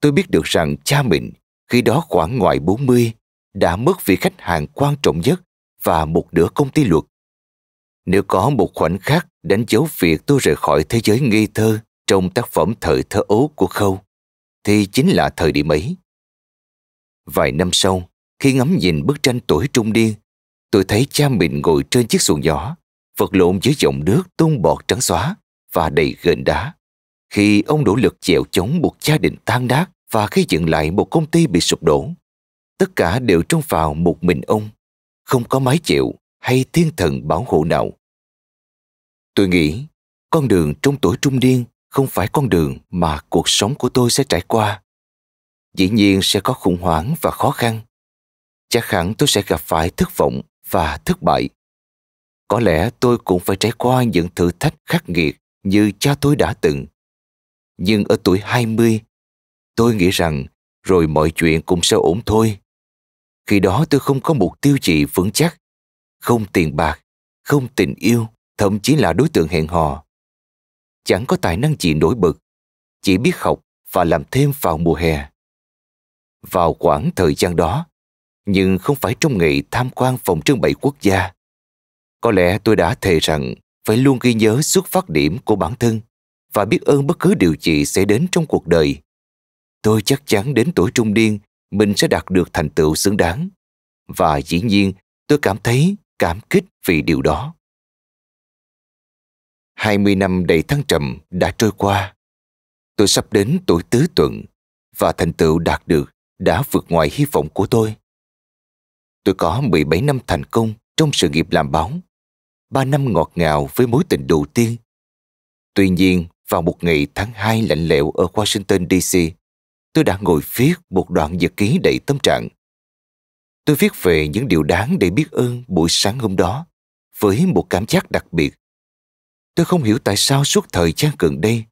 tôi biết được rằng cha mình khi đó khoảng ngoài 40 đã mất vị khách hàng quan trọng nhất và một nửa công ty luật. Nếu có một khoảnh khắc đánh dấu việc tôi rời khỏi thế giới nghi thơ trong tác phẩm thời thơ ấu của Khâu, thì chính là thời điểm ấy. Vài năm sau, khi ngắm nhìn bức tranh tuổi trung niên, tôi thấy cha mình ngồi trên chiếc xuồng nhỏ, vật lộn dưới dòng nước tung bọt trắng xóa và đầy gền đá. Khi ông đủ lực chèo chống buộc gia đình tan nát và gây dựng lại một công ty bị sụp đổ, tất cả đều trông vào một mình ông, không có mái chịu hay thiên thần bảo hộ nào. Tôi nghĩ, con đường trong tuổi trung niên không phải con đường mà cuộc sống của tôi sẽ trải qua. Dĩ nhiên sẽ có khủng hoảng và khó khăn. Chắc hẳn tôi sẽ gặp phải thất vọng và thất bại. Có lẽ tôi cũng phải trải qua những thử thách khắc nghiệt như cha tôi đã từng. Nhưng ở tuổi 20, tôi nghĩ rằng rồi mọi chuyện cũng sẽ ổn thôi. Khi đó tôi không có mục tiêu gì vững chắc, không tiền bạc, không tình yêu, thậm chí là đối tượng hẹn hò. Chẳng có tài năng gì nổi bật, chỉ biết học và làm thêm vào mùa hè. Vào khoảng thời gian đó, nhưng không phải trong ngày tham quan phòng trưng bày quốc gia. Có lẽ tôi đã thề rằng phải luôn ghi nhớ xuất phát điểm của bản thân và biết ơn bất cứ điều gì sẽ đến trong cuộc đời. Tôi chắc chắn đến tuổi trung niên mình sẽ đạt được thành tựu xứng đáng. Và dĩ nhiên tôi cảm thấy cảm kích vì điều đó. 20 năm đầy thăng trầm đã trôi qua. Tôi sắp đến tuổi tứ tuần và thành tựu đạt được đã vượt ngoài hy vọng của tôi. Tôi có 17 năm thành công trong sự nghiệp làm báo ba năm ngọt ngào với mối tình đầu tiên. Tuy nhiên, vào một ngày tháng 2 lạnh lẽo ở Washington DC, tôi đã ngồi viết một đoạn nhật ký đầy tâm trạng. Tôi viết về những điều đáng để biết ơn buổi sáng hôm đó, với một cảm giác đặc biệt. Tôi không hiểu tại sao suốt thời gian gần đây,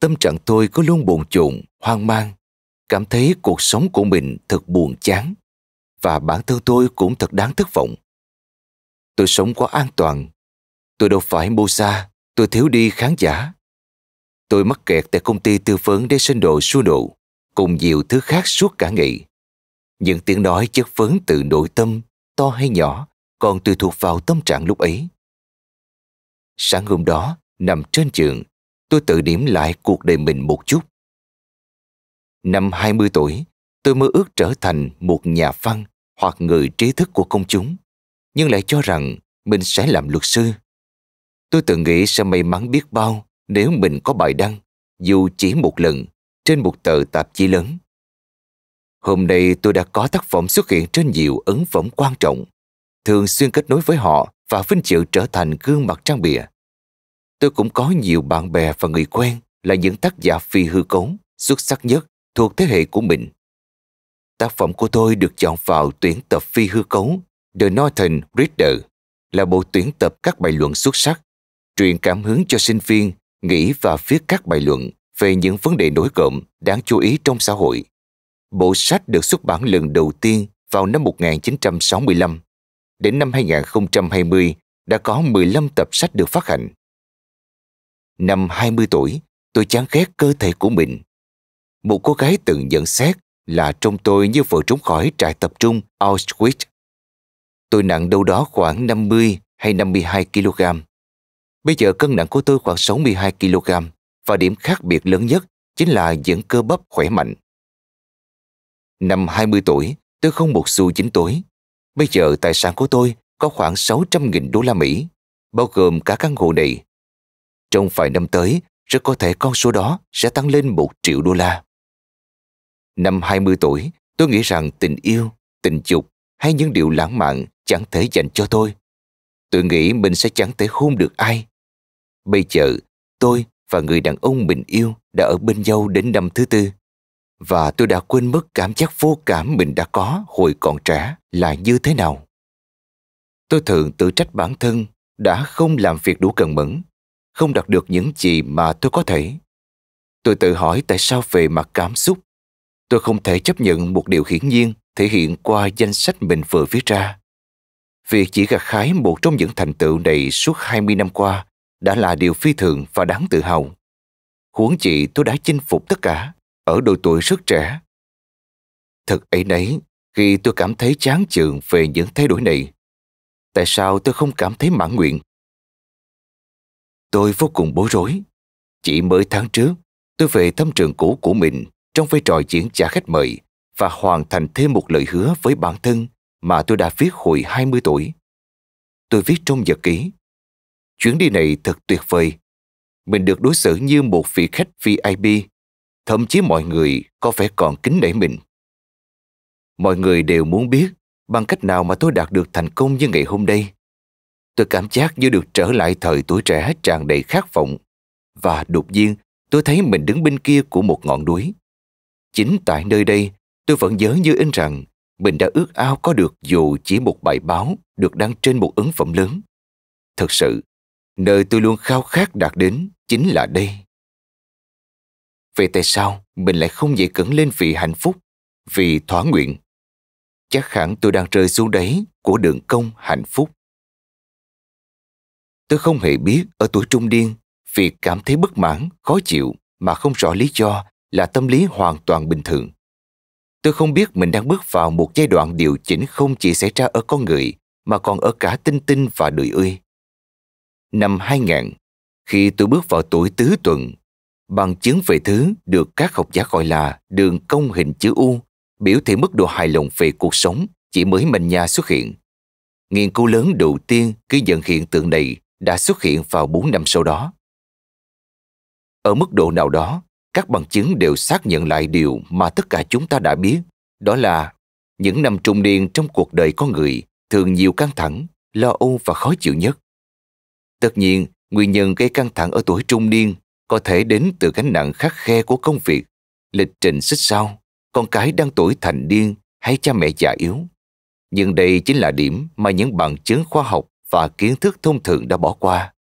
tâm trạng tôi có luôn buồn chồn, hoang mang, cảm thấy cuộc sống của mình thật buồn chán và bản thân tôi cũng thật đáng thất vọng. Tôi sống quá an toàn Tôi đâu phải mô xa, tôi thiếu đi khán giả. Tôi mắc kẹt tại công ty tư vấn để sinh độ xua nụ, cùng nhiều thứ khác suốt cả ngày. Những tiếng nói chất vấn từ nội tâm, to hay nhỏ, còn tùy thuộc vào tâm trạng lúc ấy. Sáng hôm đó, nằm trên giường, tôi tự điểm lại cuộc đời mình một chút. Năm 20 tuổi, tôi mơ ước trở thành một nhà văn hoặc người trí thức của công chúng, nhưng lại cho rằng mình sẽ làm luật sư. Tôi từng nghĩ sẽ may mắn biết bao nếu mình có bài đăng, dù chỉ một lần, trên một tờ tạp chí lớn. Hôm nay tôi đã có tác phẩm xuất hiện trên nhiều ấn phẩm quan trọng, thường xuyên kết nối với họ và vinh dự trở thành gương mặt trang bìa. Tôi cũng có nhiều bạn bè và người quen là những tác giả phi hư cấu, xuất sắc nhất thuộc thế hệ của mình. Tác phẩm của tôi được chọn vào tuyển tập phi hư cấu The Northern Reader là bộ tuyển tập các bài luận xuất sắc truyền cảm hứng cho sinh viên nghĩ và viết các bài luận về những vấn đề nổi cộm đáng chú ý trong xã hội. Bộ sách được xuất bản lần đầu tiên vào năm 1965. Đến năm 2020 đã có 15 tập sách được phát hành. Năm 20 tuổi, tôi chán ghét cơ thể của mình. Một cô gái từng nhận xét là trông tôi như vừa trốn khỏi trại tập trung Auschwitz. Tôi nặng đâu đó khoảng 50 hay 52 kg. Bây giờ cân nặng của tôi khoảng 62 kg và điểm khác biệt lớn nhất chính là những cơ bắp khỏe mạnh. Năm 20 tuổi, tôi không một xu chính tuổi Bây giờ tài sản của tôi có khoảng 600.000 đô la Mỹ, bao gồm cả căn hộ này. Trong vài năm tới, rất có thể con số đó sẽ tăng lên 1 triệu đô la. Năm 20 tuổi, tôi nghĩ rằng tình yêu, tình dục hay những điều lãng mạn chẳng thể dành cho tôi. Tôi nghĩ mình sẽ chẳng thể hôn được ai, Bây giờ, tôi và người đàn ông mình yêu đã ở bên nhau đến năm thứ tư. Và tôi đã quên mất cảm giác vô cảm mình đã có hồi còn trẻ là như thế nào. Tôi thường tự trách bản thân đã không làm việc đủ cần mẫn, không đạt được những gì mà tôi có thể. Tôi tự hỏi tại sao về mặt cảm xúc, tôi không thể chấp nhận một điều hiển nhiên thể hiện qua danh sách mình vừa viết ra. Việc chỉ gặt khái một trong những thành tựu này suốt 20 năm qua đã là điều phi thường và đáng tự hào. Huống chị tôi đã chinh phục tất cả ở độ tuổi rất trẻ. Thật ấy nấy, khi tôi cảm thấy chán chường về những thay đổi này, tại sao tôi không cảm thấy mãn nguyện? Tôi vô cùng bối rối. Chỉ mới tháng trước, tôi về thăm trường cũ của mình trong vai trò diễn trả khách mời và hoàn thành thêm một lời hứa với bản thân mà tôi đã viết hồi 20 tuổi. Tôi viết trong nhật ký Chuyến đi này thật tuyệt vời. Mình được đối xử như một vị khách VIP, thậm chí mọi người có vẻ còn kính nể mình. Mọi người đều muốn biết bằng cách nào mà tôi đạt được thành công như ngày hôm đây. Tôi cảm giác như được trở lại thời tuổi trẻ tràn đầy khát vọng và đột nhiên tôi thấy mình đứng bên kia của một ngọn núi. Chính tại nơi đây, tôi vẫn nhớ như in rằng mình đã ước ao có được dù chỉ một bài báo được đăng trên một ấn phẩm lớn. Thật sự, nơi tôi luôn khao khát đạt đến chính là đây. Vậy tại sao mình lại không dậy cẩn lên vì hạnh phúc, vì thỏa nguyện? Chắc hẳn tôi đang rơi xuống đáy của đường công hạnh phúc. Tôi không hề biết ở tuổi trung niên, việc cảm thấy bất mãn, khó chịu mà không rõ lý do là tâm lý hoàn toàn bình thường. Tôi không biết mình đang bước vào một giai đoạn điều chỉnh không chỉ xảy ra ở con người mà còn ở cả tinh tinh và đời ươi năm 2000, khi tôi bước vào tuổi tứ tuần, bằng chứng về thứ được các học giả gọi là đường cong hình chữ U, biểu thị mức độ hài lòng về cuộc sống chỉ mới manh nhà xuất hiện. Nghiên cứu lớn đầu tiên ghi nhận hiện tượng này đã xuất hiện vào 4 năm sau đó. Ở mức độ nào đó, các bằng chứng đều xác nhận lại điều mà tất cả chúng ta đã biết, đó là những năm trung niên trong cuộc đời con người thường nhiều căng thẳng, lo âu và khó chịu nhất. Tất nhiên, nguyên nhân gây căng thẳng ở tuổi trung niên có thể đến từ gánh nặng khắc khe của công việc, lịch trình xích sao, con cái đang tuổi thành niên hay cha mẹ già yếu. Nhưng đây chính là điểm mà những bằng chứng khoa học và kiến thức thông thường đã bỏ qua.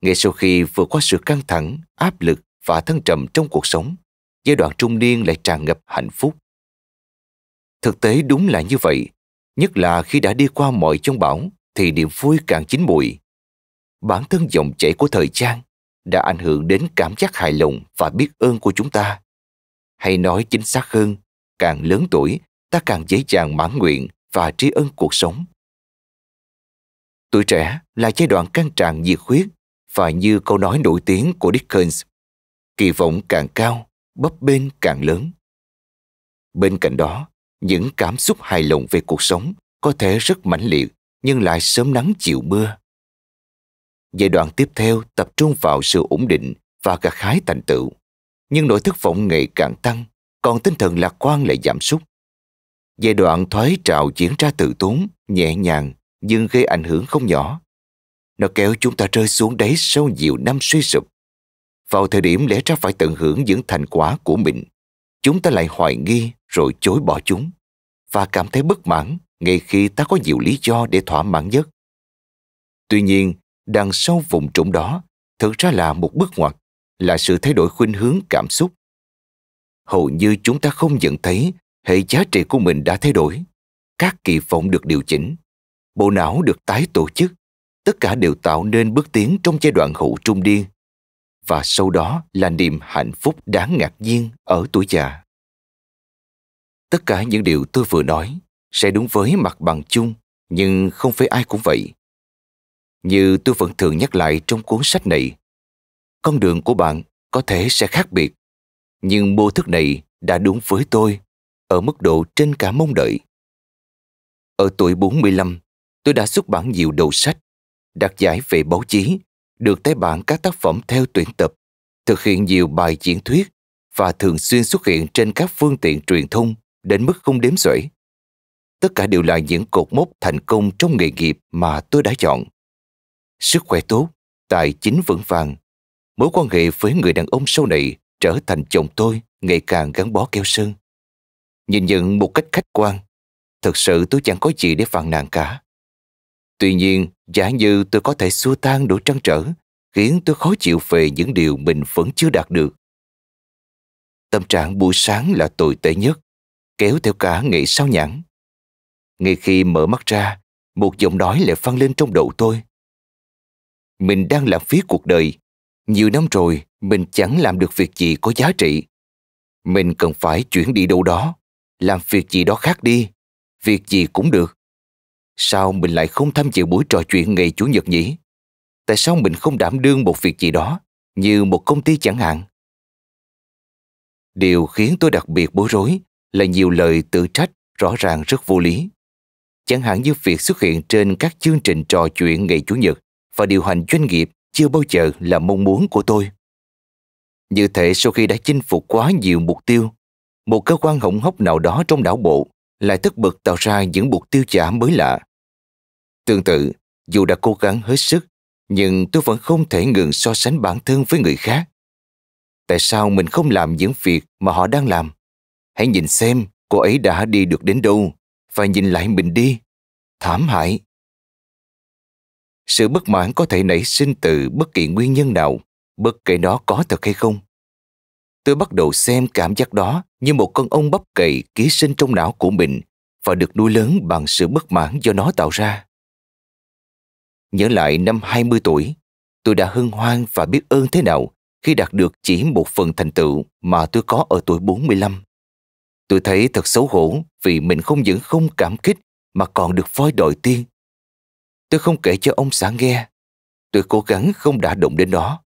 Ngay sau khi vượt qua sự căng thẳng, áp lực và thăng trầm trong cuộc sống, giai đoạn trung niên lại tràn ngập hạnh phúc. Thực tế đúng là như vậy, nhất là khi đã đi qua mọi chông bão thì niềm vui càng chín mùi, bản thân dòng chảy của thời gian đã ảnh hưởng đến cảm giác hài lòng và biết ơn của chúng ta. Hay nói chính xác hơn, càng lớn tuổi, ta càng dễ dàng mãn nguyện và tri ân cuộc sống. Tuổi trẻ là giai đoạn căng tràn nhiệt huyết và như câu nói nổi tiếng của Dickens, kỳ vọng càng cao, bấp bênh càng lớn. Bên cạnh đó, những cảm xúc hài lòng về cuộc sống có thể rất mãnh liệt nhưng lại sớm nắng chiều mưa Giai đoạn tiếp theo tập trung vào sự ổn định và gặt hái thành tựu. Nhưng nỗi thất vọng ngày càng tăng, còn tinh thần lạc quan lại giảm sút. Giai đoạn thoái trào diễn ra tự tốn, nhẹ nhàng, nhưng gây ảnh hưởng không nhỏ. Nó kéo chúng ta rơi xuống đáy sau nhiều năm suy sụp. Vào thời điểm lẽ ra phải tận hưởng những thành quả của mình, chúng ta lại hoài nghi rồi chối bỏ chúng và cảm thấy bất mãn ngay khi ta có nhiều lý do để thỏa mãn nhất. Tuy nhiên, đằng sau vùng trũng đó thực ra là một bước ngoặt, là sự thay đổi khuynh hướng cảm xúc. Hầu như chúng ta không nhận thấy hệ giá trị của mình đã thay đổi, các kỳ vọng được điều chỉnh, bộ não được tái tổ chức, tất cả đều tạo nên bước tiến trong giai đoạn hậu trung niên và sau đó là niềm hạnh phúc đáng ngạc nhiên ở tuổi già. Tất cả những điều tôi vừa nói sẽ đúng với mặt bằng chung, nhưng không phải ai cũng vậy. Như tôi vẫn thường nhắc lại trong cuốn sách này, con đường của bạn có thể sẽ khác biệt, nhưng mô thức này đã đúng với tôi ở mức độ trên cả mong đợi. Ở tuổi 45, tôi đã xuất bản nhiều đầu sách, đạt giải về báo chí, được tái bản các tác phẩm theo tuyển tập, thực hiện nhiều bài diễn thuyết và thường xuyên xuất hiện trên các phương tiện truyền thông đến mức không đếm xuể. Tất cả đều là những cột mốc thành công trong nghề nghiệp mà tôi đã chọn sức khỏe tốt, tài chính vững vàng. Mối quan hệ với người đàn ông sau này trở thành chồng tôi ngày càng gắn bó keo sơn. Nhìn nhận một cách khách quan, thật sự tôi chẳng có gì để phàn nàn cả. Tuy nhiên, giả như tôi có thể xua tan đủ trăn trở, khiến tôi khó chịu về những điều mình vẫn chưa đạt được. Tâm trạng buổi sáng là tồi tệ nhất, kéo theo cả ngày sao nhãn. Ngay khi mở mắt ra, một giọng nói lại vang lên trong đầu tôi mình đang làm phí cuộc đời. Nhiều năm rồi, mình chẳng làm được việc gì có giá trị. Mình cần phải chuyển đi đâu đó, làm việc gì đó khác đi, việc gì cũng được. Sao mình lại không tham dự buổi trò chuyện ngày Chủ nhật nhỉ? Tại sao mình không đảm đương một việc gì đó, như một công ty chẳng hạn? Điều khiến tôi đặc biệt bối rối là nhiều lời tự trách rõ ràng rất vô lý. Chẳng hạn như việc xuất hiện trên các chương trình trò chuyện ngày Chủ nhật và điều hành doanh nghiệp chưa bao giờ là mong muốn của tôi. Như thể sau khi đã chinh phục quá nhiều mục tiêu, một cơ quan hỏng hóc nào đó trong đảo bộ lại tất bật tạo ra những mục tiêu giả mới lạ. Tương tự, dù đã cố gắng hết sức, nhưng tôi vẫn không thể ngừng so sánh bản thân với người khác. Tại sao mình không làm những việc mà họ đang làm? Hãy nhìn xem cô ấy đã đi được đến đâu và nhìn lại mình đi. Thảm hại, sự bất mãn có thể nảy sinh từ bất kỳ nguyên nhân nào, bất kể nó có thật hay không. Tôi bắt đầu xem cảm giác đó như một con ong bắp cày ký sinh trong não của mình và được nuôi lớn bằng sự bất mãn do nó tạo ra. Nhớ lại năm 20 tuổi, tôi đã hân hoan và biết ơn thế nào khi đạt được chỉ một phần thành tựu mà tôi có ở tuổi 45. Tôi thấy thật xấu hổ vì mình không những không cảm kích mà còn được voi đội tiên Tôi không kể cho ông xã nghe. Tôi cố gắng không đả động đến nó.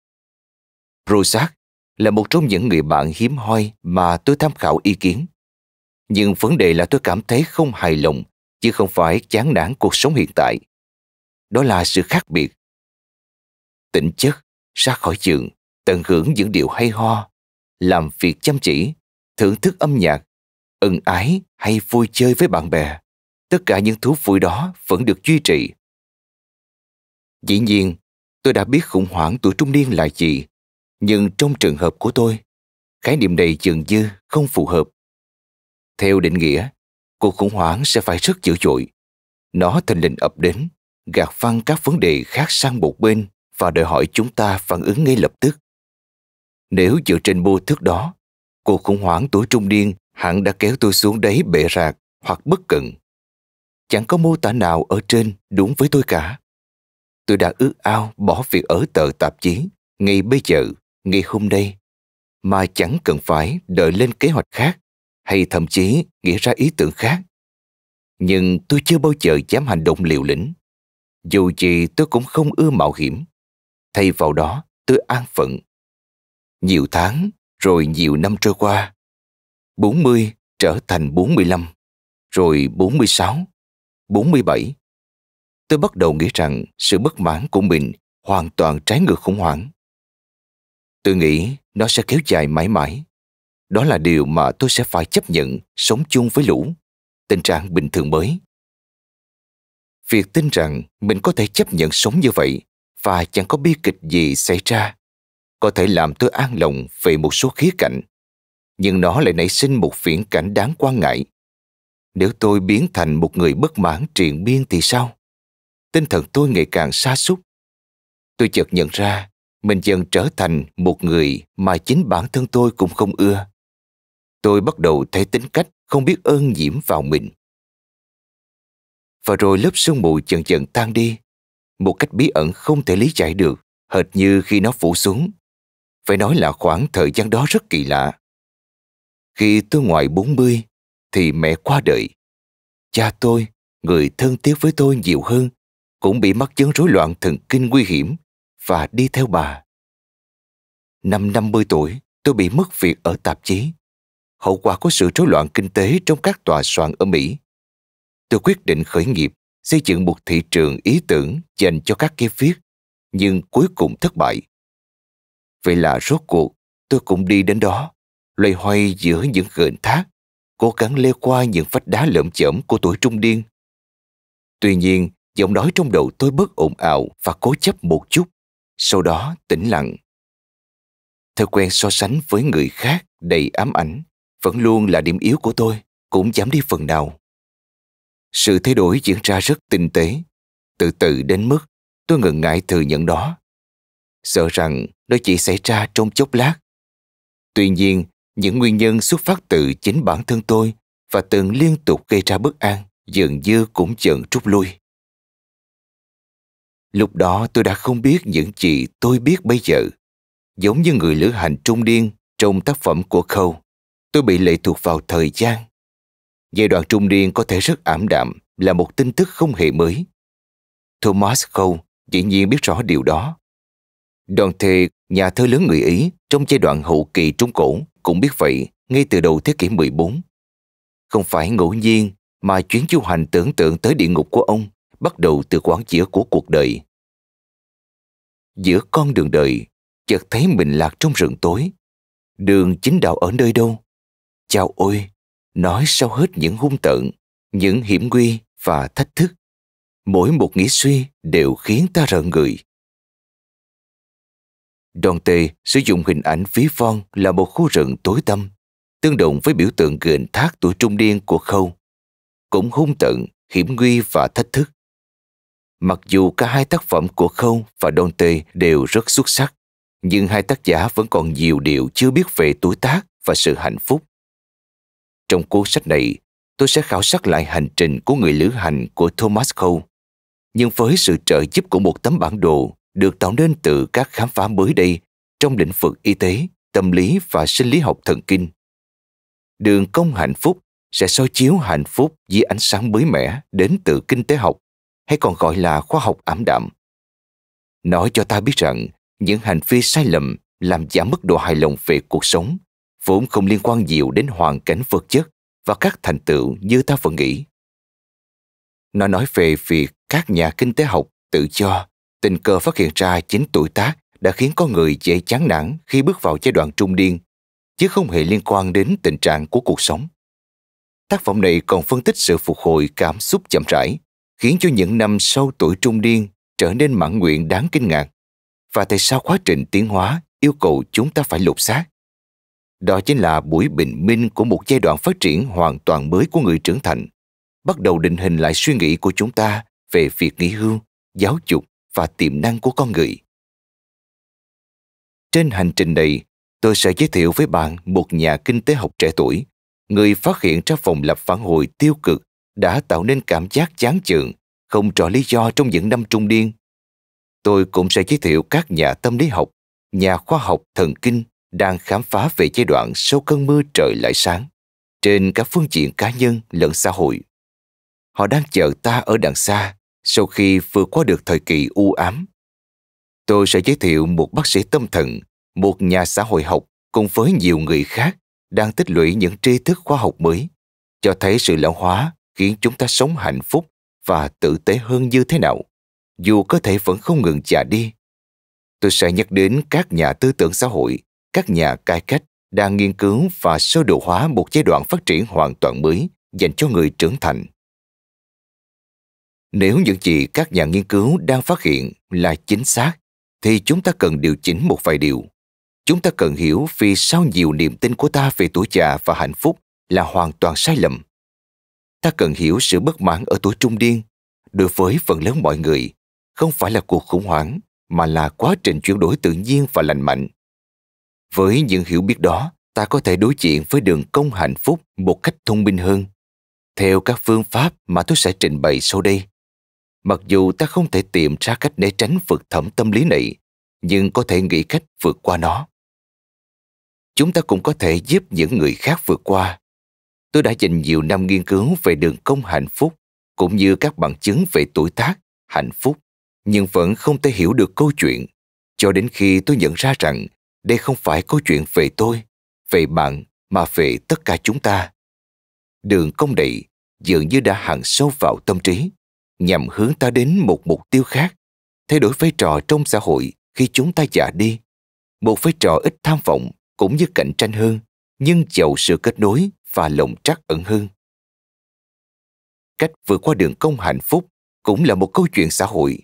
Rosak là một trong những người bạn hiếm hoi mà tôi tham khảo ý kiến. Nhưng vấn đề là tôi cảm thấy không hài lòng, chứ không phải chán nản cuộc sống hiện tại. Đó là sự khác biệt. Tỉnh chất, ra khỏi trường, tận hưởng những điều hay ho, làm việc chăm chỉ, thưởng thức âm nhạc, ân ái hay vui chơi với bạn bè. Tất cả những thú vui đó vẫn được duy trì Dĩ nhiên, tôi đã biết khủng hoảng tuổi trung niên là gì, nhưng trong trường hợp của tôi, khái niệm này dường như không phù hợp. Theo định nghĩa, cuộc khủng hoảng sẽ phải rất dữ dội. Nó thình lình ập đến, gạt văng các vấn đề khác sang một bên và đòi hỏi chúng ta phản ứng ngay lập tức. Nếu dựa trên mô thức đó, cuộc khủng hoảng tuổi trung niên hẳn đã kéo tôi xuống đáy bệ rạc hoặc bất cận. Chẳng có mô tả nào ở trên đúng với tôi cả tôi đã ước ao bỏ việc ở tờ tạp chí ngay bây giờ, ngay hôm nay, mà chẳng cần phải đợi lên kế hoạch khác hay thậm chí nghĩ ra ý tưởng khác. Nhưng tôi chưa bao giờ dám hành động liều lĩnh. Dù gì tôi cũng không ưa mạo hiểm. Thay vào đó, tôi an phận. Nhiều tháng, rồi nhiều năm trôi qua. 40 trở thành 45, rồi 46, 47, tôi bắt đầu nghĩ rằng sự bất mãn của mình hoàn toàn trái ngược khủng hoảng. Tôi nghĩ nó sẽ kéo dài mãi mãi. Đó là điều mà tôi sẽ phải chấp nhận sống chung với lũ, tình trạng bình thường mới. Việc tin rằng mình có thể chấp nhận sống như vậy và chẳng có bi kịch gì xảy ra có thể làm tôi an lòng về một số khía cạnh nhưng nó lại nảy sinh một viễn cảnh đáng quan ngại nếu tôi biến thành một người bất mãn triền biên thì sao tinh thần tôi ngày càng xa xúc. Tôi chợt nhận ra mình dần trở thành một người mà chính bản thân tôi cũng không ưa. Tôi bắt đầu thấy tính cách không biết ơn nhiễm vào mình. Và rồi lớp sương mù dần dần tan đi, một cách bí ẩn không thể lý giải được, hệt như khi nó phủ xuống. Phải nói là khoảng thời gian đó rất kỳ lạ. Khi tôi ngoài 40, thì mẹ qua đời. Cha tôi, người thân thiết với tôi nhiều hơn, cũng bị mắc chứng rối loạn thần kinh nguy hiểm và đi theo bà. Năm 50 tuổi, tôi bị mất việc ở tạp chí. Hậu quả của sự rối loạn kinh tế trong các tòa soạn ở Mỹ. Tôi quyết định khởi nghiệp, xây dựng một thị trường ý tưởng dành cho các kia viết, nhưng cuối cùng thất bại. Vậy là rốt cuộc, tôi cũng đi đến đó, loay hoay giữa những gợn thác, cố gắng leo qua những vách đá lởm chởm của tuổi trung niên. Tuy nhiên, Giọng nói trong đầu tôi bớt ồn ào và cố chấp một chút, sau đó tĩnh lặng. Thói quen so sánh với người khác đầy ám ảnh vẫn luôn là điểm yếu của tôi, cũng giảm đi phần nào. Sự thay đổi diễn ra rất tinh tế, từ từ đến mức tôi ngần ngại thừa nhận đó. Sợ rằng nó chỉ xảy ra trong chốc lát. Tuy nhiên, những nguyên nhân xuất phát từ chính bản thân tôi và từng liên tục gây ra bất an, dường như cũng chợn rút lui. Lúc đó tôi đã không biết những gì tôi biết bây giờ. Giống như người lữ hành trung niên trong tác phẩm của Khâu, tôi bị lệ thuộc vào thời gian. Giai đoạn trung niên có thể rất ảm đạm là một tin tức không hề mới. Thomas khâu dĩ nhiên biết rõ điều đó. đoàn thề nhà thơ lớn người Ý, trong giai đoạn hậu kỳ Trung Cổ cũng biết vậy ngay từ đầu thế kỷ 14. Không phải ngẫu nhiên mà chuyến du hành tưởng tượng tới địa ngục của ông bắt đầu từ quán chĩa của cuộc đời. Giữa con đường đời, chợt thấy mình lạc trong rừng tối. Đường chính đạo ở nơi đâu? Chào ôi, nói sau hết những hung tận, những hiểm nguy và thách thức. Mỗi một nghĩ suy đều khiến ta rợn người. tê sử dụng hình ảnh ví von là một khu rừng tối tăm, tương đồng với biểu tượng gền thác tuổi trung niên của Khâu. Cũng hung tận, hiểm nguy và thách thức. Mặc dù cả hai tác phẩm của Khâu và Đôn đều rất xuất sắc, nhưng hai tác giả vẫn còn nhiều điều chưa biết về tuổi tác và sự hạnh phúc. Trong cuốn sách này, tôi sẽ khảo sát lại hành trình của người lữ hành của Thomas Khâu, Nhưng với sự trợ giúp của một tấm bản đồ được tạo nên từ các khám phá mới đây trong lĩnh vực y tế, tâm lý và sinh lý học thần kinh. Đường công hạnh phúc sẽ soi chiếu hạnh phúc dưới ánh sáng mới mẻ đến từ kinh tế học hay còn gọi là khoa học ảm đạm. Nói cho ta biết rằng những hành vi sai lầm làm giảm mức độ hài lòng về cuộc sống vốn không liên quan nhiều đến hoàn cảnh vật chất và các thành tựu như ta vẫn nghĩ. Nó nói về việc các nhà kinh tế học tự do tình cờ phát hiện ra chính tuổi tác đã khiến con người dễ chán nản khi bước vào giai đoạn trung niên, chứ không hề liên quan đến tình trạng của cuộc sống. Tác phẩm này còn phân tích sự phục hồi cảm xúc chậm rãi khiến cho những năm sau tuổi trung niên trở nên mãn nguyện đáng kinh ngạc. Và tại sao quá trình tiến hóa yêu cầu chúng ta phải lục xác? Đó chính là buổi bình minh của một giai đoạn phát triển hoàn toàn mới của người trưởng thành, bắt đầu định hình lại suy nghĩ của chúng ta về việc nghỉ hưu, giáo dục và tiềm năng của con người. Trên hành trình này, tôi sẽ giới thiệu với bạn một nhà kinh tế học trẻ tuổi, người phát hiện ra vòng lặp phản hồi tiêu cực đã tạo nên cảm giác chán chường, không rõ lý do trong những năm trung niên. Tôi cũng sẽ giới thiệu các nhà tâm lý học, nhà khoa học thần kinh đang khám phá về giai đoạn sau cơn mưa trời lại sáng, trên các phương diện cá nhân lẫn xã hội. Họ đang chờ ta ở đằng xa sau khi vừa qua được thời kỳ u ám. Tôi sẽ giới thiệu một bác sĩ tâm thần, một nhà xã hội học cùng với nhiều người khác đang tích lũy những tri thức khoa học mới, cho thấy sự lão hóa khiến chúng ta sống hạnh phúc và tử tế hơn như thế nào, dù có thể vẫn không ngừng già đi. Tôi sẽ nhắc đến các nhà tư tưởng xã hội, các nhà cai cách đang nghiên cứu và sơ đồ hóa một giai đoạn phát triển hoàn toàn mới dành cho người trưởng thành. Nếu những gì các nhà nghiên cứu đang phát hiện là chính xác, thì chúng ta cần điều chỉnh một vài điều. Chúng ta cần hiểu vì sao nhiều niềm tin của ta về tuổi già và hạnh phúc là hoàn toàn sai lầm ta cần hiểu sự bất mãn ở tuổi trung niên đối với phần lớn mọi người không phải là cuộc khủng hoảng mà là quá trình chuyển đổi tự nhiên và lành mạnh với những hiểu biết đó ta có thể đối diện với đường công hạnh phúc một cách thông minh hơn theo các phương pháp mà tôi sẽ trình bày sau đây mặc dù ta không thể tìm ra cách để tránh vượt thẩm tâm lý này nhưng có thể nghĩ cách vượt qua nó chúng ta cũng có thể giúp những người khác vượt qua tôi đã dành nhiều năm nghiên cứu về đường công hạnh phúc cũng như các bằng chứng về tuổi tác, hạnh phúc, nhưng vẫn không thể hiểu được câu chuyện. Cho đến khi tôi nhận ra rằng đây không phải câu chuyện về tôi, về bạn mà về tất cả chúng ta. Đường công đậy dường như đã hằn sâu vào tâm trí, nhằm hướng ta đến một mục tiêu khác, thay đổi vai trò trong xã hội khi chúng ta già đi. Một vai trò ít tham vọng cũng như cạnh tranh hơn, nhưng giàu sự kết nối và lòng trắc ẩn hơn. Cách vượt qua đường công hạnh phúc cũng là một câu chuyện xã hội,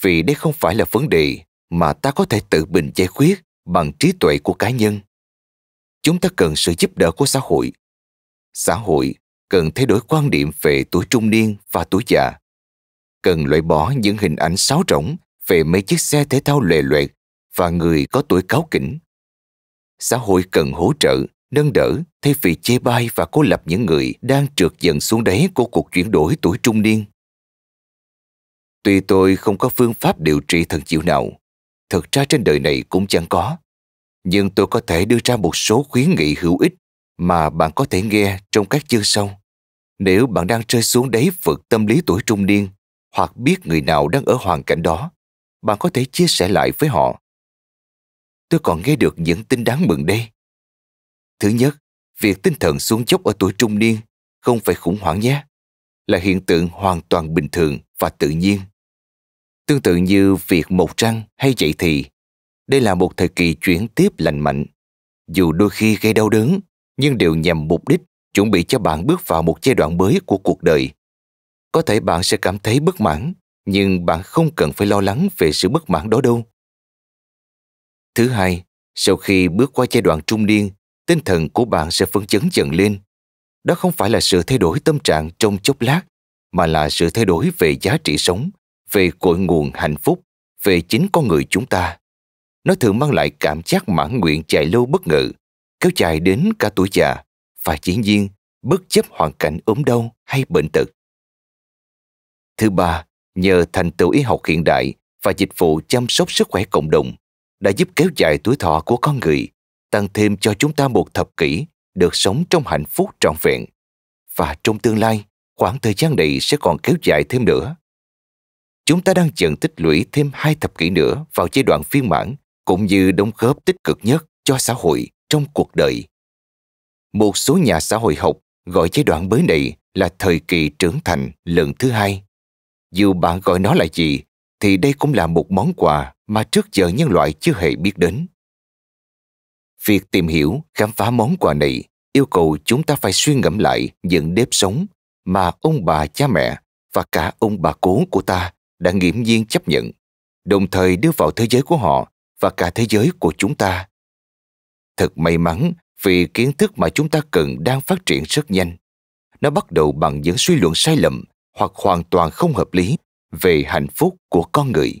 vì đây không phải là vấn đề mà ta có thể tự mình giải quyết bằng trí tuệ của cá nhân. Chúng ta cần sự giúp đỡ của xã hội. Xã hội cần thay đổi quan điểm về tuổi trung niên và tuổi già. Cần loại bỏ những hình ảnh sáo rỗng về mấy chiếc xe thể thao lệ loẹt và người có tuổi cáo kỉnh. Xã hội cần hỗ trợ nâng đỡ thay vì chê bai và cô lập những người đang trượt dần xuống đáy của cuộc chuyển đổi tuổi trung niên. Tuy tôi không có phương pháp điều trị thần chịu nào, thực ra trên đời này cũng chẳng có, nhưng tôi có thể đưa ra một số khuyến nghị hữu ích mà bạn có thể nghe trong các chương sau. Nếu bạn đang rơi xuống đáy vực tâm lý tuổi trung niên hoặc biết người nào đang ở hoàn cảnh đó, bạn có thể chia sẻ lại với họ. Tôi còn nghe được những tin đáng mừng đây Thứ nhất, việc tinh thần xuống dốc ở tuổi trung niên không phải khủng hoảng nhé, là hiện tượng hoàn toàn bình thường và tự nhiên. Tương tự như việc mọc răng hay dậy thì, đây là một thời kỳ chuyển tiếp lành mạnh. Dù đôi khi gây đau đớn, nhưng đều nhằm mục đích chuẩn bị cho bạn bước vào một giai đoạn mới của cuộc đời. Có thể bạn sẽ cảm thấy bất mãn, nhưng bạn không cần phải lo lắng về sự bất mãn đó đâu. Thứ hai, sau khi bước qua giai đoạn trung niên tinh thần của bạn sẽ phấn chấn dần lên. Đó không phải là sự thay đổi tâm trạng trong chốc lát, mà là sự thay đổi về giá trị sống, về cội nguồn hạnh phúc, về chính con người chúng ta. Nó thường mang lại cảm giác mãn nguyện chạy lâu bất ngờ, kéo dài đến cả tuổi già và dĩ nhiên bất chấp hoàn cảnh ốm đau hay bệnh tật. Thứ ba, nhờ thành tựu y học hiện đại và dịch vụ chăm sóc sức khỏe cộng đồng đã giúp kéo dài tuổi thọ của con người tăng thêm cho chúng ta một thập kỷ được sống trong hạnh phúc trọn vẹn. Và trong tương lai, khoảng thời gian này sẽ còn kéo dài thêm nữa. Chúng ta đang dần tích lũy thêm hai thập kỷ nữa vào giai đoạn phiên mãn cũng như đóng góp tích cực nhất cho xã hội trong cuộc đời. Một số nhà xã hội học gọi giai đoạn mới này là thời kỳ trưởng thành lần thứ hai. Dù bạn gọi nó là gì, thì đây cũng là một món quà mà trước giờ nhân loại chưa hề biết đến. Việc tìm hiểu, khám phá món quà này yêu cầu chúng ta phải suy ngẫm lại những nếp sống mà ông bà cha mẹ và cả ông bà cố của ta đã nghiễm nhiên chấp nhận, đồng thời đưa vào thế giới của họ và cả thế giới của chúng ta. Thật may mắn vì kiến thức mà chúng ta cần đang phát triển rất nhanh. Nó bắt đầu bằng những suy luận sai lầm hoặc hoàn toàn không hợp lý về hạnh phúc của con người.